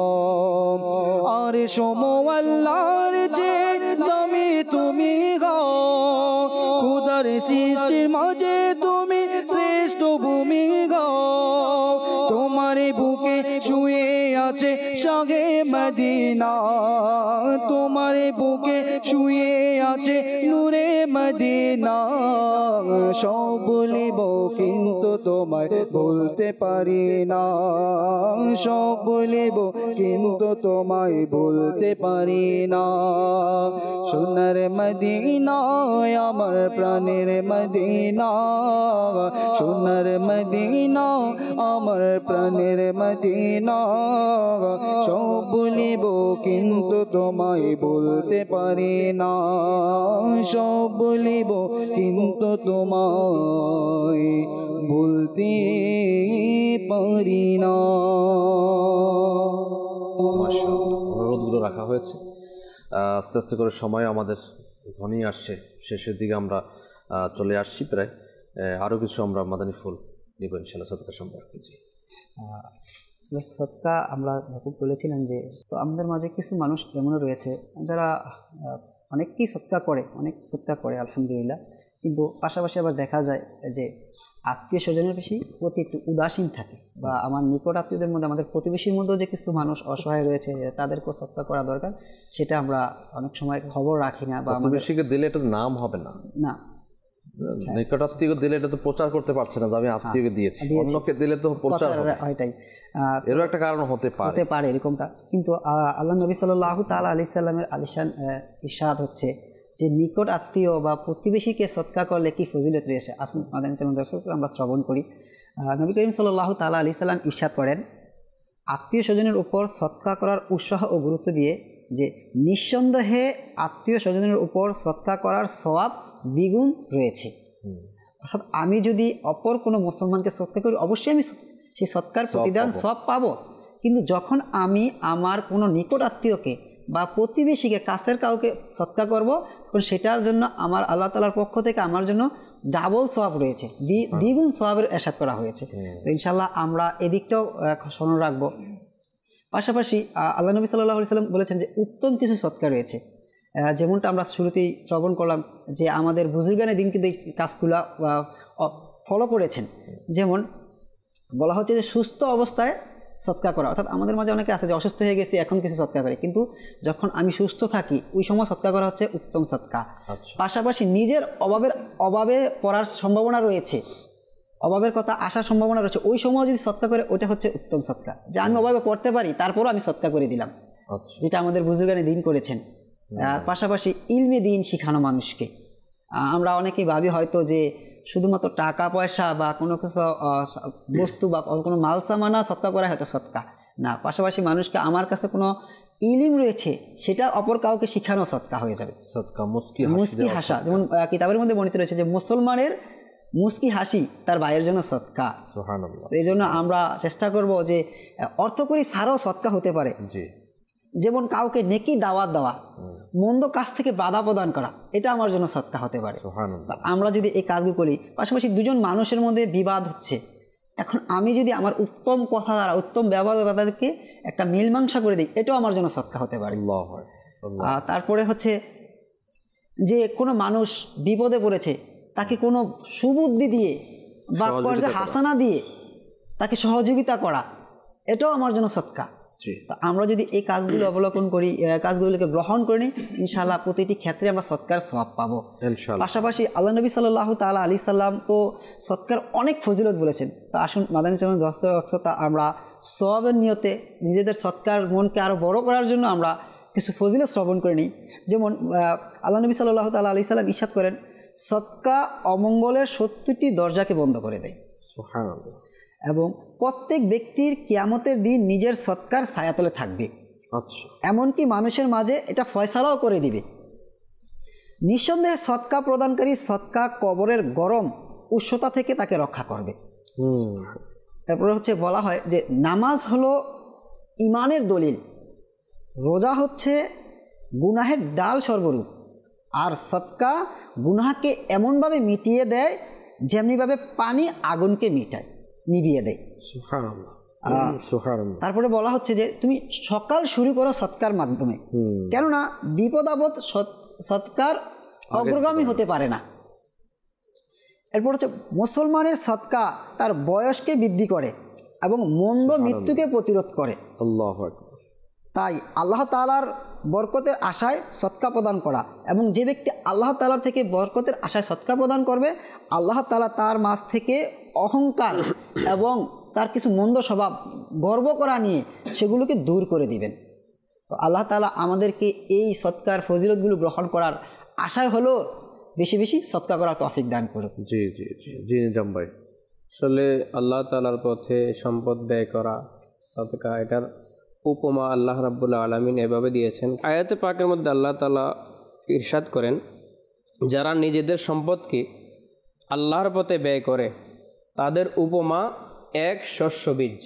আর সমো আল্লাহর চেয়ে জমি তুমি হও সুন্দর সৃষ্টির মাঝে তুমি আছে সঙ্গে মদিনা তোমার বুকে শুয়ে আছে নূরে মদিনা সব বলিব কিন্তু তোমায় বলতে পারি না সব বলিব কিন্তু তোমায় বলতে পারি না সোনার মদিনা আমার প্রাণের মদিনা সোনার মদিনা আমার প্রাণের মদিনা সব বলিব কিন্তু তোমায় বলতে পারি না সব বলিব কিন্তু তোমায় বলতে পারি না অনুরোধগুলো রাখা হয়েছে আস্তে আস্তে করে সময় আমাদের ঘনি আসছে শেষের দিকে আমরা চলে আসছি প্রায় আরও কিছু আমরা মাদানী ফুল নিব ইনশাল্লাহ সদকা সম্পর্কে জি সৎকা আমরা ভরপুর বলেছিলেন যে তো আমাদের মাঝে কিছু মানুষ এমনও রয়েছে যারা অনেককেই সৎকা করে অনেক সৎকা করে আলহামদুলিল্লাহ কিন্তু পাশাপাশি আবার দেখা যায় যে আত্মীয় স্বজনের বেশি প্রতি একটু উদাসীন থাকে বা আমার নিকট আত্মীয়দের মধ্যে আমাদের প্রতিবেশীর মধ্যেও যে কিছু মানুষ অসহায় রয়েছে তাদেরকেও সত্তা করা দরকার সেটা আমরা অনেক সময় খবর রাখি না বা আমাদের দিলে এটার নাম হবে না না হ্যাঁ। নিকট দিলে এটা তো প্রচার করতে পারছে না আমি হ্যাঁ, আত্মীয়কে দিয়েছি অন্যকে দিলে তো প্রচার এরও একটা কারণ হতে পারে হতে পারে এরকমটা কিন্তু আল্লাহ নবী সাল্লাহ আলি সাল্লামের আলিশান হচ্ছে যে নিকট আত্মীয় বা প্রতিবেশীকে সৎকা করলে কি ফজিলত রয়েছে আসুন মাদানী সালাম দর্শক আমরা শ্রবণ করি নবী করিম সাল্লাহ তালা আলি সাল্লাম ইশাদ করেন আত্মীয় স্বজনের উপর সৎকা করার উৎসাহ ও গুরুত্ব দিয়ে যে নিঃসন্দেহে আত্মীয় স্বজনের উপর সৎকা করার স্বভাব দ্বিগুণ রয়েছে অর্থাৎ আমি যদি অপর কোনো মুসলমানকে সত্য করি অবশ্যই আমি সেই সৎকার প্রতিদান সব পাবো কিন্তু যখন আমি আমার কোনো নিকট আত্মীয়কে বা প্রতিবেশীকে কাছের কাউকে সৎকার করব তখন সেটার জন্য আমার আল্লাহ তালার পক্ষ থেকে আমার জন্য ডাবল সব রয়েছে দ্বিগুণ সবের এসাদ করা হয়েছে তো ইনশাল্লাহ আমরা এদিকটাও স্মরণ রাখবো পাশাপাশি আল্লাহ নবী সাল্লাহ সাল্লাম বলেছেন যে উত্তম কিছু সৎকার রয়েছে যেমনটা আমরা শুরুতেই শ্রবণ করলাম যে আমাদের বুজুর্গানের দিন কিন্তু এই কাজগুলা ফলো করেছেন যেমন বলা হচ্ছে যে সুস্থ অবস্থায় সৎকার করা অর্থাৎ আমাদের মাঝে অনেকে আছে যে অসুস্থ হয়ে গেছে এখন কিছু সৎকার করে কিন্তু যখন আমি সুস্থ থাকি ওই সময় সৎকার করা হচ্ছে উত্তম সৎকার আচ্ছা। পাশাপাশি নিজের অভাবের অভাবে পড়ার সম্ভাবনা রয়েছে অভাবের কথা আসার সম্ভাবনা রয়েছে ওই সময় যদি সৎকার করে ওটা হচ্ছে উত্তম সৎকার যে আমি অভাবে পড়তে পারি তারপরও আমি সৎকার করে দিলাম আচ্ছা। যেটা আমাদের বুজুর্গানে দিন করেছেন আর পাশাপাশি ইলমে দিন শিখানো মানুষকে আমরা অনেকেই ভাবি হয়তো যে শুধুমাত্র টাকা পয়সা বা কোনো কিছু বস্তু বা কোনো মাল মানা সৎকা করা হয়তো সৎকা না পাশাপাশি মানুষকে আমার কাছে কোনো ইলিম রয়েছে সেটা অপর কাউকে শিখানো সৎকা হয়ে যাবে সৎকা মুস্কি মুস্কি হাসা যেমন কিতাবের মধ্যে বর্ণিত রয়েছে যে মুসলমানের মুস্কি হাসি তার ভাইয়ের জন্য সৎকা এই জন্য আমরা চেষ্টা করব যে অর্থকরী সারও সৎকা হতে পারে জি যেমন কাউকে নেকি দাওয়াত দেওয়া মন্দ কাজ থেকে বাধা প্রদান করা এটা আমার জন্য সত্তা হতে পারে আমরা যদি এই কাজগুলো করি পাশাপাশি দুজন মানুষের মধ্যে বিবাদ হচ্ছে এখন আমি যদি আমার উত্তম কথা দ্বারা উত্তম ব্যবহার তাদেরকে একটা মীমাংসা করে দিই এটাও আমার জন্য সত্তা হতে পারে তারপরে হচ্ছে যে কোনো মানুষ বিপদে পড়েছে তাকে কোনো সুবুদ্ধি দিয়ে বা হাসানা দিয়ে তাকে সহযোগিতা করা এটাও আমার জন্য সৎকা তা আমরা যদি এই কাজগুলো অবলম্বন করি কাজগুলোকে গ্রহণ করে নিই ইনশাল্লাহ প্রতিটি ক্ষেত্রে আমরা সৎকার সব পাবো পাশাপাশি আল্লাহ নবী সাল্লাহ তালা আলি সাল্লাম তো সৎকার অনেক ফজিলত বলেছেন তা আসুন মাদানী চরণ দর্শকতা আমরা সবের নিয়তে নিজেদের সৎকার মনকে আরও বড় করার জন্য আমরা কিছু ফজিলত শ্রবণ করে নিই যেমন আল্লাহ নবী সাল্লাহ তাল্লাহ আলি সাল্লাম ইসাদ করেন সৎকা অমঙ্গলের সত্তরটি দরজাকে বন্ধ করে দেয় এবং প্রত্যেক ব্যক্তির কিয়ামতের দিন নিজের সৎকার ছায়াতলে থাকবে আচ্ছা এমনকি মানুষের মাঝে এটা ফয়সালাও করে দিবে নিঃসন্দেহে সৎকা প্রদানকারী সৎকা কবরের গরম উষ্ণতা থেকে তাকে রক্ষা করবে তারপরে হচ্ছে বলা হয় যে নামাজ হলো ইমানের দলিল রোজা হচ্ছে গুনাহের ডাল সর্বরূপ আর সৎকা গুনাহকে এমনভাবে মিটিয়ে দেয় যেমনিভাবে পানি আগুনকে মিটায় নিবিয়ে দেয় তারপরে বলা হচ্ছে যে তুমি সকাল শুরু করো সৎকার মাধ্যমে কেননা বিপদ আপদ সৎকার অগ্রগামী হতে পারে না এরপর হচ্ছে মুসলমানের সৎকা তার বয়সকে বৃদ্ধি করে এবং মন্দ মৃত্যুকে প্রতিরোধ করে আল্লাহ তাই আল্লাহ তালার বরকতের আশায় সৎকা প্রদান করা এবং যে ব্যক্তি আল্লাহ তালার থেকে বরকতের আশায় সৎকা প্রদান করবে আল্লাহ তালা তার মাছ থেকে অহংকার এবং তার কিছু মন্দ স্বভাব গর্ব করা নিয়ে সেগুলোকে দূর করে দিবেন তো আল্লাহ তালা আমাদেরকে এই সৎকার ফজিলতগুলো গ্রহণ করার আশায় হলো বেশি বেশি সৎকা করার তফিক দান করুক জি জি জি জি ভাই আসলে আল্লাহ তালার পথে সম্পদ ব্যয় করা সৎকা এটার উপমা আল্লাহ রাবুল্লা আলমিন এভাবে দিয়েছেন আয়াতে পাকের মধ্যে আল্লাহ তালা ইরশাদ করেন যারা নিজেদের সম্পদকে আল্লাহর পথে ব্যয় করে তাদের উপমা এক শস্য বীজ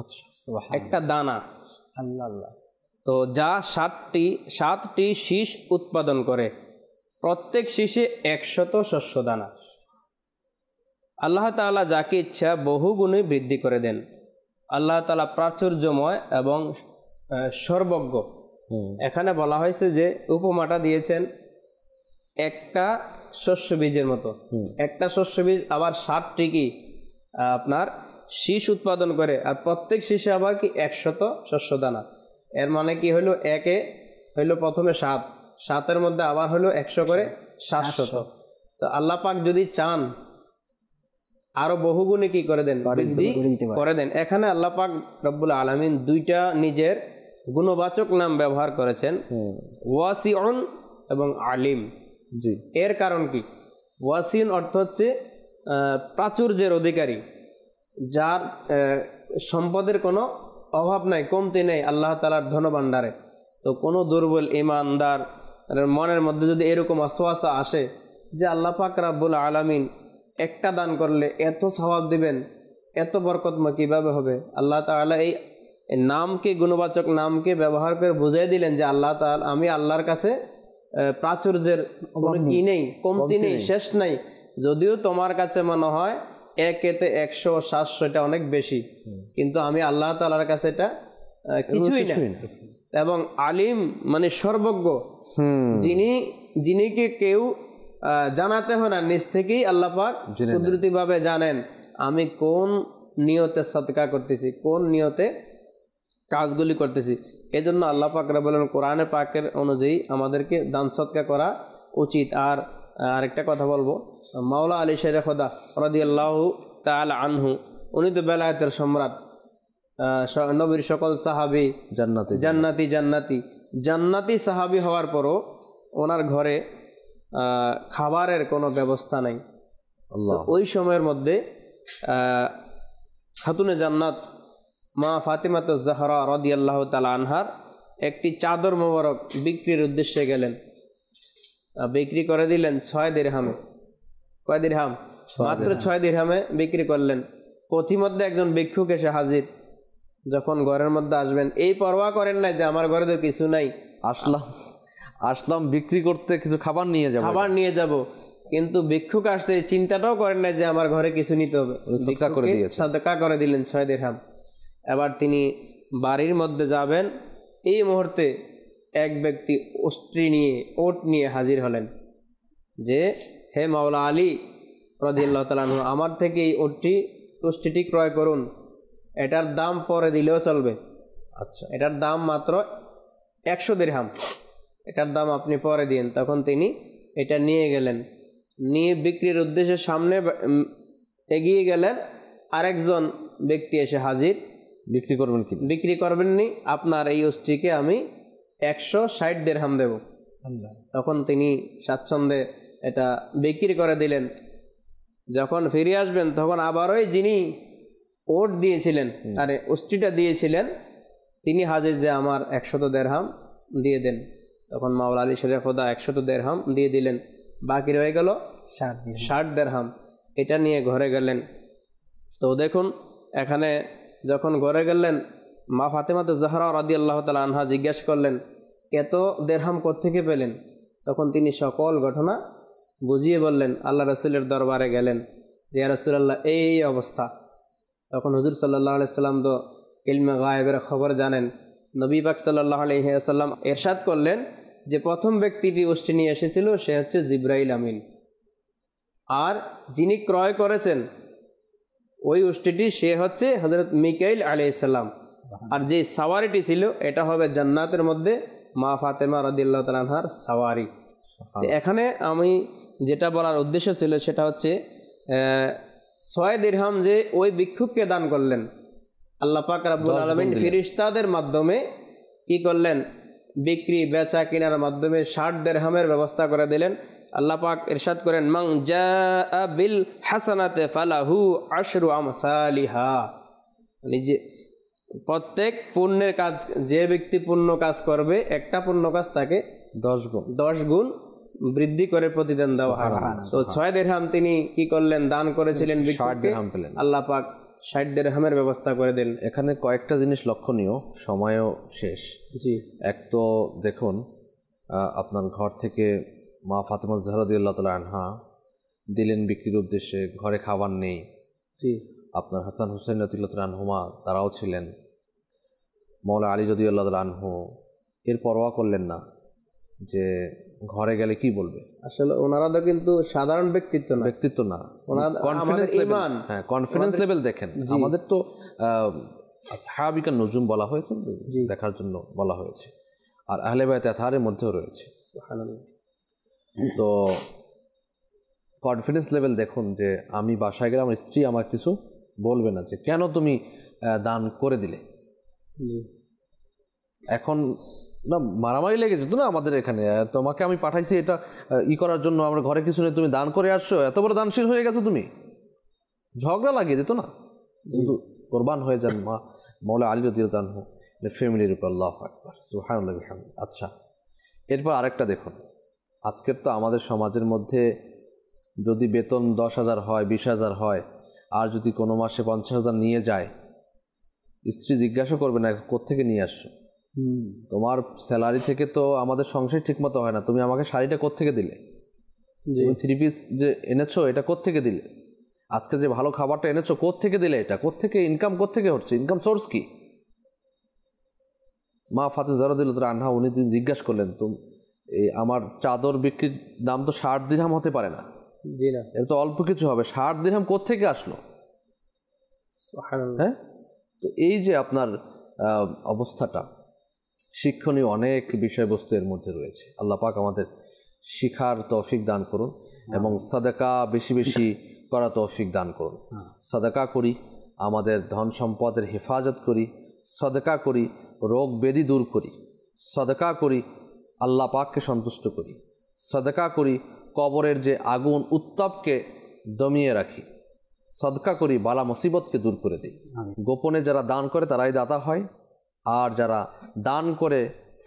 আচ্ছা, একটা দানা আল্লাহ আল্লাহ তো যা সাতটি সাতটি শীষ উৎপাদন করে প্রত্যেক শীষে একশত শস্য দানা আল্লাহ তালা যাকে ইচ্ছা বহুগুণে বৃদ্ধি করে দেন আল্লাহ তালা প্রাচুর্যময় এবং সর্বজ্ঞ এখানে বলা হয়েছে যে উপমাটা দিয়েছেন একটা শস্য বীজের মতো একটা শস্য বীজ আবার সাতটি কি আপনার শীষ উৎপাদন করে আর প্রত্যেক শীষে আবার কি একশত শস্য দানা এর মানে কি হলো একে হইলো প্রথমে সাত সাতের মধ্যে আবার হলো একশো করে সাতশত তো আল্লাহ পাক যদি চান আরো বহুগুণে কি করে দেন বৃদ্ধি করে দেন এখানে আল্লাহ পাক রব্বুল আলমিন দুইটা নিজের গুণবাচক নাম ব্যবহার করেছেন ওয়াসিউন এবং আলিম জি এর কারণ কি ওয়াসিন অর্থ হচ্ছে প্রাচুর্যের অধিকারী যার সম্পদের কোনো অভাব নাই কমতি নেই আল্লাহ তালার ধনভাণ্ডারে তো কোনো দুর্বল ইমানদার মনের মধ্যে যদি এরকম আশ্বাসা আসে যে আল্লাহ পাক রাব্বুল আলমিন একটা দান করলে এত স্বভাব দিবেন এত বরকতমা কীভাবে হবে আল্লাহ তালা এই নামকে গুণবাচক নামকে ব্যবহার করে বুঝাই দিলেন যে আল্লাহ তাল আমি আল্লাহর কাছে প্রাচুর্যের কি নেই কমতি নেই শেষ নাই যদিও তোমার কাছে মনে হয় এক এতে একশো সাতশো এটা অনেক বেশি কিন্তু আমি আল্লাহ তালার কাছে এটা কিছুই না এবং আলিম মানে সর্বজ্ঞ যিনি যিনিকে কেউ জানাতে হয় না নিজ থেকেই আল্লাপাক কুদরতিভাবে জানেন আমি কোন নিয়তে সৎকা করতেছি কোন নিয়তে কাজগুলি করতেছি এজন্য আল্লাহ পাকরা বলেন কোরআনে পাকের অনুযায়ী আমাদেরকে দান সৎকা করা উচিত আর আরেকটা কথা বলবো মাওলা আলী শেরে খোদা রদি আল্লাহ তাল আনহু উনি তো বেলায়তের সম্রাট নবীর সকল সাহাবি জান্নাতি জান্নাতি জান্নাতি জান্নাতি সাহাবি হওয়ার পরও ওনার ঘরে খাবারের কোনো ব্যবস্থা নাই ওই সময়ের মধ্যে খাতুনে জান্নাত মা ফাতিমাত জাহরা রদি আল্লাহ তালা আনহার একটি চাদর মোবারক বিক্রির উদ্দেশ্যে গেলেন বিক্রি করে দিলেন ছয় হামে কয় হাম মাত্র ছয় হামে বিক্রি করলেন পথিমধ্যে একজন ভিক্ষুক এসে হাজির যখন ঘরের মধ্যে আসবেন এই পরোয়া করেন নাই যে আমার ঘরে তো কিছু নাই আসলাম আসলাম বিক্রি করতে কিছু খাবার নিয়ে যাবো খাবার নিয়ে যাব কিন্তু ভিক্ষুক আসছে চিন্তাটাও করেন না যে আমার ঘরে কিছু নিতে হবে সদকা করে দিলেন ছয় হাম এবার তিনি বাড়ির মধ্যে যাবেন এই মুহূর্তে এক ব্যক্তি অস্ত্রী নিয়ে ওট নিয়ে হাজির হলেন যে হে মাওলা আলী রদিল্লাহ তালানহ আমার থেকে এই ওটটি ওষ্ঠীটি ক্রয় করুন এটার দাম পরে দিলেও চলবে আচ্ছা এটার দাম মাত্র একশো হাম এটার দাম আপনি পরে দিন তখন তিনি এটা নিয়ে গেলেন নিয়ে বিক্রির উদ্দেশ্যে সামনে এগিয়ে গেলেন আরেকজন ব্যক্তি এসে হাজির বিক্রি করবেন কি বিক্রি করবেননি আপনার এই ওষ্ঠীকে আমি একশো ষাট দেড়হাম দেব তখন তিনি স্বাচ্ছন্দ্যে এটা বিক্রি করে দিলেন যখন ফিরে আসবেন তখন আবারই যিনি ওট দিয়েছিলেন আরে ওষ্ঠীটা দিয়েছিলেন তিনি হাজির যে আমার একশত হাম দিয়ে দেন তখন মাওলা আলী শেরে খোদা একশত দেড়হাম দিয়ে দিলেন বাকি রয়ে গেল ষাট দেড়হাম এটা নিয়ে ঘরে গেলেন তো দেখুন এখানে যখন ঘরে গেলেন মা তো জাহরা রাদি আল্লাহ তালা আনহা জিজ্ঞেস করলেন এত দেড়হাম কোথেকে পেলেন তখন তিনি সকল ঘটনা বুঝিয়ে বললেন আল্লাহ রসুলের দরবারে গেলেন যে রসুলাল্লাহ এই অবস্থা তখন হুজুর সাল্লাহ আলাইসাল্লাম তো ইলমে গায়েবের খবর জানেন নবী পাক সাল্লাহ আলহিহাসাল্লাম এরশাদ করলেন যে প্রথম ব্যক্তিটি গোষ্ঠী নিয়ে এসেছিল সে হচ্ছে জিব্রাইল আমিন আর যিনি ক্রয় করেছেন ওই উষ্টিটি সে হচ্ছে হজরত মিকাইল ইসাল্লাম আর যে সাওয়ারিটি ছিল এটা হবে জান্নাতের মধ্যে মা ফাতেমা রদিল্লা তালহার সাওয়ারি এখানে আমি যেটা বলার উদ্দেশ্য ছিল সেটা হচ্ছে ছয় দিরহাম যে ওই বিক্ষোভকে দান করলেন আল্লাপাক রাবুল আলমিন ফিরিস্তাদের মাধ্যমে কি করলেন বিক্রি বেচা কেনার মাধ্যমে ষাট দেড়হামের ব্যবস্থা করে দিলেন আল্লাহ পাক ইরশাদ করেন মং জা বিল হাসানাতে ফালাহু আশরু আমসালিহা হা মানে যে প্রত্যেক পুণ্যের কাজ যে ব্যক্তি পূর্ণ কাজ করবে একটা পূর্ণ কাজ তাকে দশ গুণ দশ গুণ বৃদ্ধি করে প্রতিদান দেওয়া হয় তো ছয় দেড়হাম তিনি কি করলেন দান করেছিলেন আল্লাহ পাক ষাট দেড়হামের ব্যবস্থা করে দেন এখানে কয়েকটা জিনিস লক্ষণীয় সময়ও শেষ জি এক তো দেখুন আপনার ঘর থেকে মা ফাতেমা জহরদুল্লাহ তালা আনহা দিলেন বিক্রির উদ্দেশ্যে ঘরে খাবার নেই জি আপনার হাসান হুসেন রতুল্লাহ আনহুমা তারাও ছিলেন মৌলা আলী রদিউল্লাহ আনহু এর পরোয়া করলেন না যে ঘরে গেলে কি বলবে আসলে ওনারা তো কিন্তু সাধারণ ব্যক্তিত্ব না ব্যক্তিত্ব না কনফিডেন্স লেভেল হ্যাঁ কনফিডেন্স লেভেল দেখেন আমাদের তো সাহাবিকা নজুম বলা হয়েছে দেখার জন্য বলা হয়েছে আর আহলে বায়ত আথারের মধ্যেও রয়েছে তো কনফিডেন্স লেভেল দেখুন যে আমি বাসায় গেলে আমার স্ত্রী আমার কিছু বলবে না যে কেন তুমি দান করে দিলে এখন না মারামারি লেগে যেত না আমাদের এখানে তোমাকে আমি পাঠাইছি এটা ই করার জন্য আমরা ঘরে কিছু নেই তুমি দান করে আসছো এত বড় দানশীল হয়ে গেছো তুমি ঝগড়া লাগিয়ে যেত না কিন্তু কোরবান হয়ে যান মা মৌলা আলী রদির জানহু ফ্যামিলির উপর আল্লাহ হয় সুহানুল্লাহ আচ্ছা এরপর আরেকটা দেখুন আজকের তো আমাদের সমাজের মধ্যে যদি বেতন দশ হাজার হয় বিশ হাজার হয় আর যদি কোনো মাসে পঞ্চাশ হাজার নিয়ে যায় স্ত্রী জিজ্ঞাসা করবে না কোথেকে নিয়ে আসছো তোমার স্যালারি থেকে তো আমাদের সংসার ঠিকমতো হয় না তুমি আমাকে শাড়িটা কোত্থেকে দিলে তুমি থ্রি পিস যে এনেছো এটা কোত্থেকে দিলে আজকে যে ভালো খাবারটা এনেছো থেকে দিলে এটা থেকে ইনকাম কোত্থেকে হচ্ছে ইনকাম সোর্স কি মা ফাতে তোর আনহা উনি জিজ্ঞাসা করলেন তুমি এই আমার চাদর বিক্রির দাম তো ষাট দিরহাম হতে পারে না জি না এটা তো অল্প কিছু হবে ষাট দিরহাম থেকে আসলো হ্যাঁ তো এই যে আপনার অবস্থাটা শিক্ষণীয় অনেক বিষয়বস্তু এর মধ্যে রয়েছে আল্লাহ পাক আমাদের শিখার তৌফিক দান করুন এবং সাদাকা বেশি বেশি করা তৌফিক দান করুন সাদাকা করি আমাদের ধন সম্পদের হেফাজত করি সদকা করি রোগ বেদি দূর করি সদকা করি আল্লাহ পাককে সন্তুষ্ট করি সদকা করি কবরের যে আগুন উত্তাপকে দমিয়ে রাখি সদকা করি বালা মুসিবতকে দূর করে দিই গোপনে যারা দান করে তারাই দাতা হয় আর যারা দান করে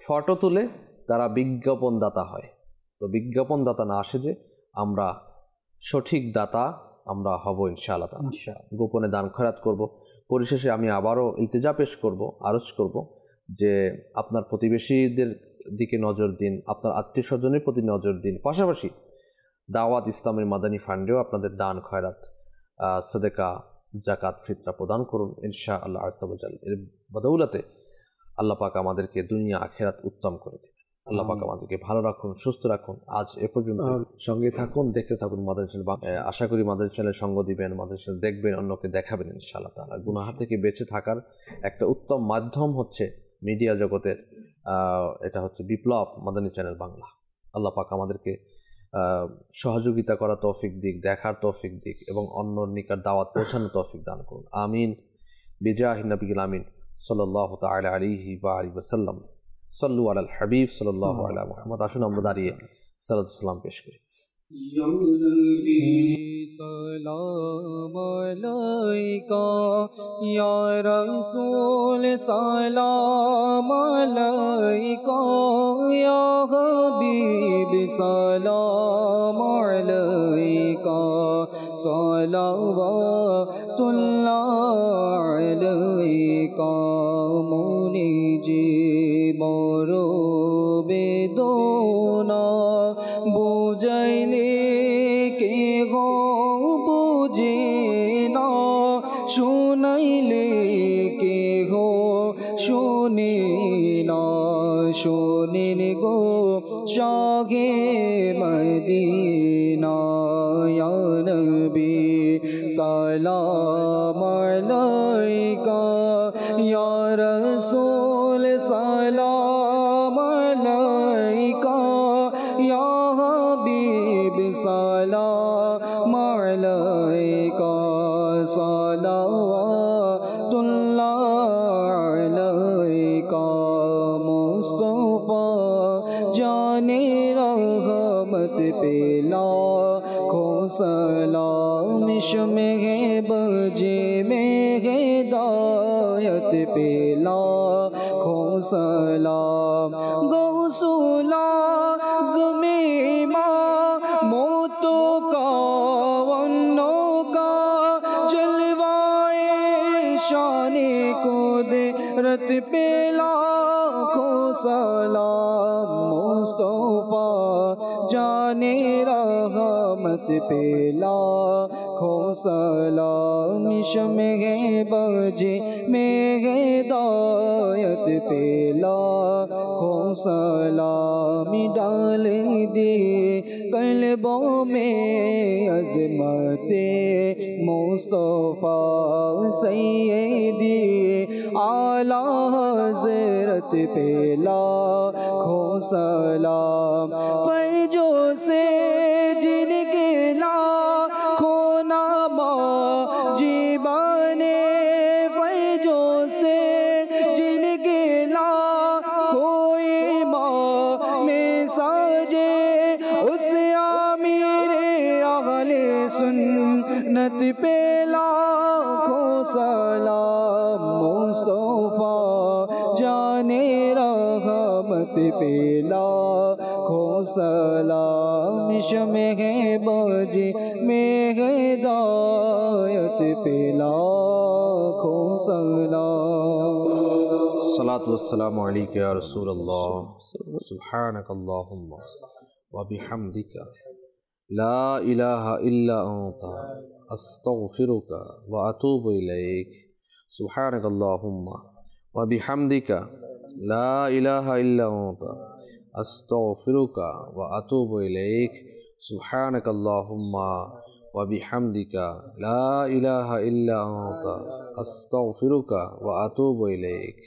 ফটো তুলে তারা বিজ্ঞাপনদাতা হয় তো বিজ্ঞাপনদাতা না আসে যে আমরা সঠিক দাতা আমরা হব ইনশাআল্লাহ গোপনে দান খরাত করব পরিশেষে আমি আবারও ইতেজা পেশ করব আরজ করব যে আপনার প্রতিবেশীদের দিকে নজর দিন আপনার আত্মীয় স্বজনের প্রতি নজর দিন পাশাপাশি দাওয়াত ইসলামের মাদানী ফান্ডেও আপনাদের দান খয়রাত সদেকা জাকাত ফিতরা প্রদান করুন ইনশা আল্লাহ আরসাবজাল এর বদৌলাতে আল্লাহ পাক আমাদেরকে দুনিয়া আখেরাত উত্তম করে দেবে আল্লাহ পাক আমাদেরকে ভালো রাখুন সুস্থ রাখুন আজ এ পর্যন্ত সঙ্গে থাকুন দেখতে থাকুন মাদার চ্যানেল আশা করি মাদার চ্যানেল সঙ্গ দিবেন মাদার চ্যানেল দেখবেন অন্যকে দেখাবেন ইনশাআল্লাহ তালা গুনাহা থেকে বেঁচে থাকার একটা উত্তম মাধ্যম হচ্ছে মিডিয়া জগতের এটা হচ্ছে বিপ্লব মাদানী চ্যানেল বাংলা আল্লাহ পাক আমাদেরকে সহযোগিতা করা তৌফিক দিক দেখার তৌফিক দিক এবং অন্য নিকার দাওয়াত পৌঁছানোর তৌফিক দান করুন আমিন বিজয় আহিন আমিন صلى الله تعالى عليه وآله وسلم صلوا على الحبيب صلى الله على محمد আসুন আমরা صلى الله عليه وسلم سلام علیکہ یا رسول سلام علیکہ یا حبیب سلام علیکہ صلوات اللہ علیکہ مونی جی برو بی مدینہ یا نبی سلام چشم ہے بجے میں ہے یت پیلا گھوسلا زمیمہ زمیں ماں موت کا انکا جلوائے شانے دے رت پیلا گھوسلا مصطفیٰ جانے رحمت پیلا سلام شمع بجے میرے گے دایت پیلا گھوسلا سلام ڈال دی قلبوں میں عظمت مصطفیٰ سیدی سیے حضرت آلہ حضرت سلام گھوسلا सलामिश में बोझी में दायत पिला खो सलात वसलाम या रसूल अल्लाह सुभानक अल्लाहुम्मा व बिहमदिका ला इलाहा इल्ला अंता अस्तगफिरुका व अतूबु इलैक सुभानक अल्लाहुम्मा व बिहमदिका ला इलाहा इल्ला अंता أستغفرك وأتوب إليك سبحانك اللهم وبحمدك لا إله إلا أنت أستغفرك وأتوب إليك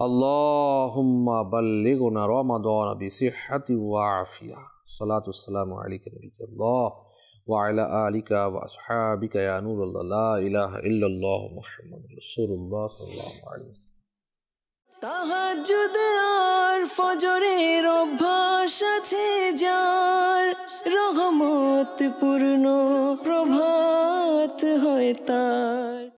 اللهم بلغنا رمضان بصحة وعافية صلاة والسلام عليك نبي الله وعلى آلك وأصحابك يا نور الله لا إله إلا الله محمد رسول الله صلى الله عليه وسلم তাহাজুদ আর ফজরের অভ্যাস আছে যার রহমত পূর্ণ প্রভাত হয় তার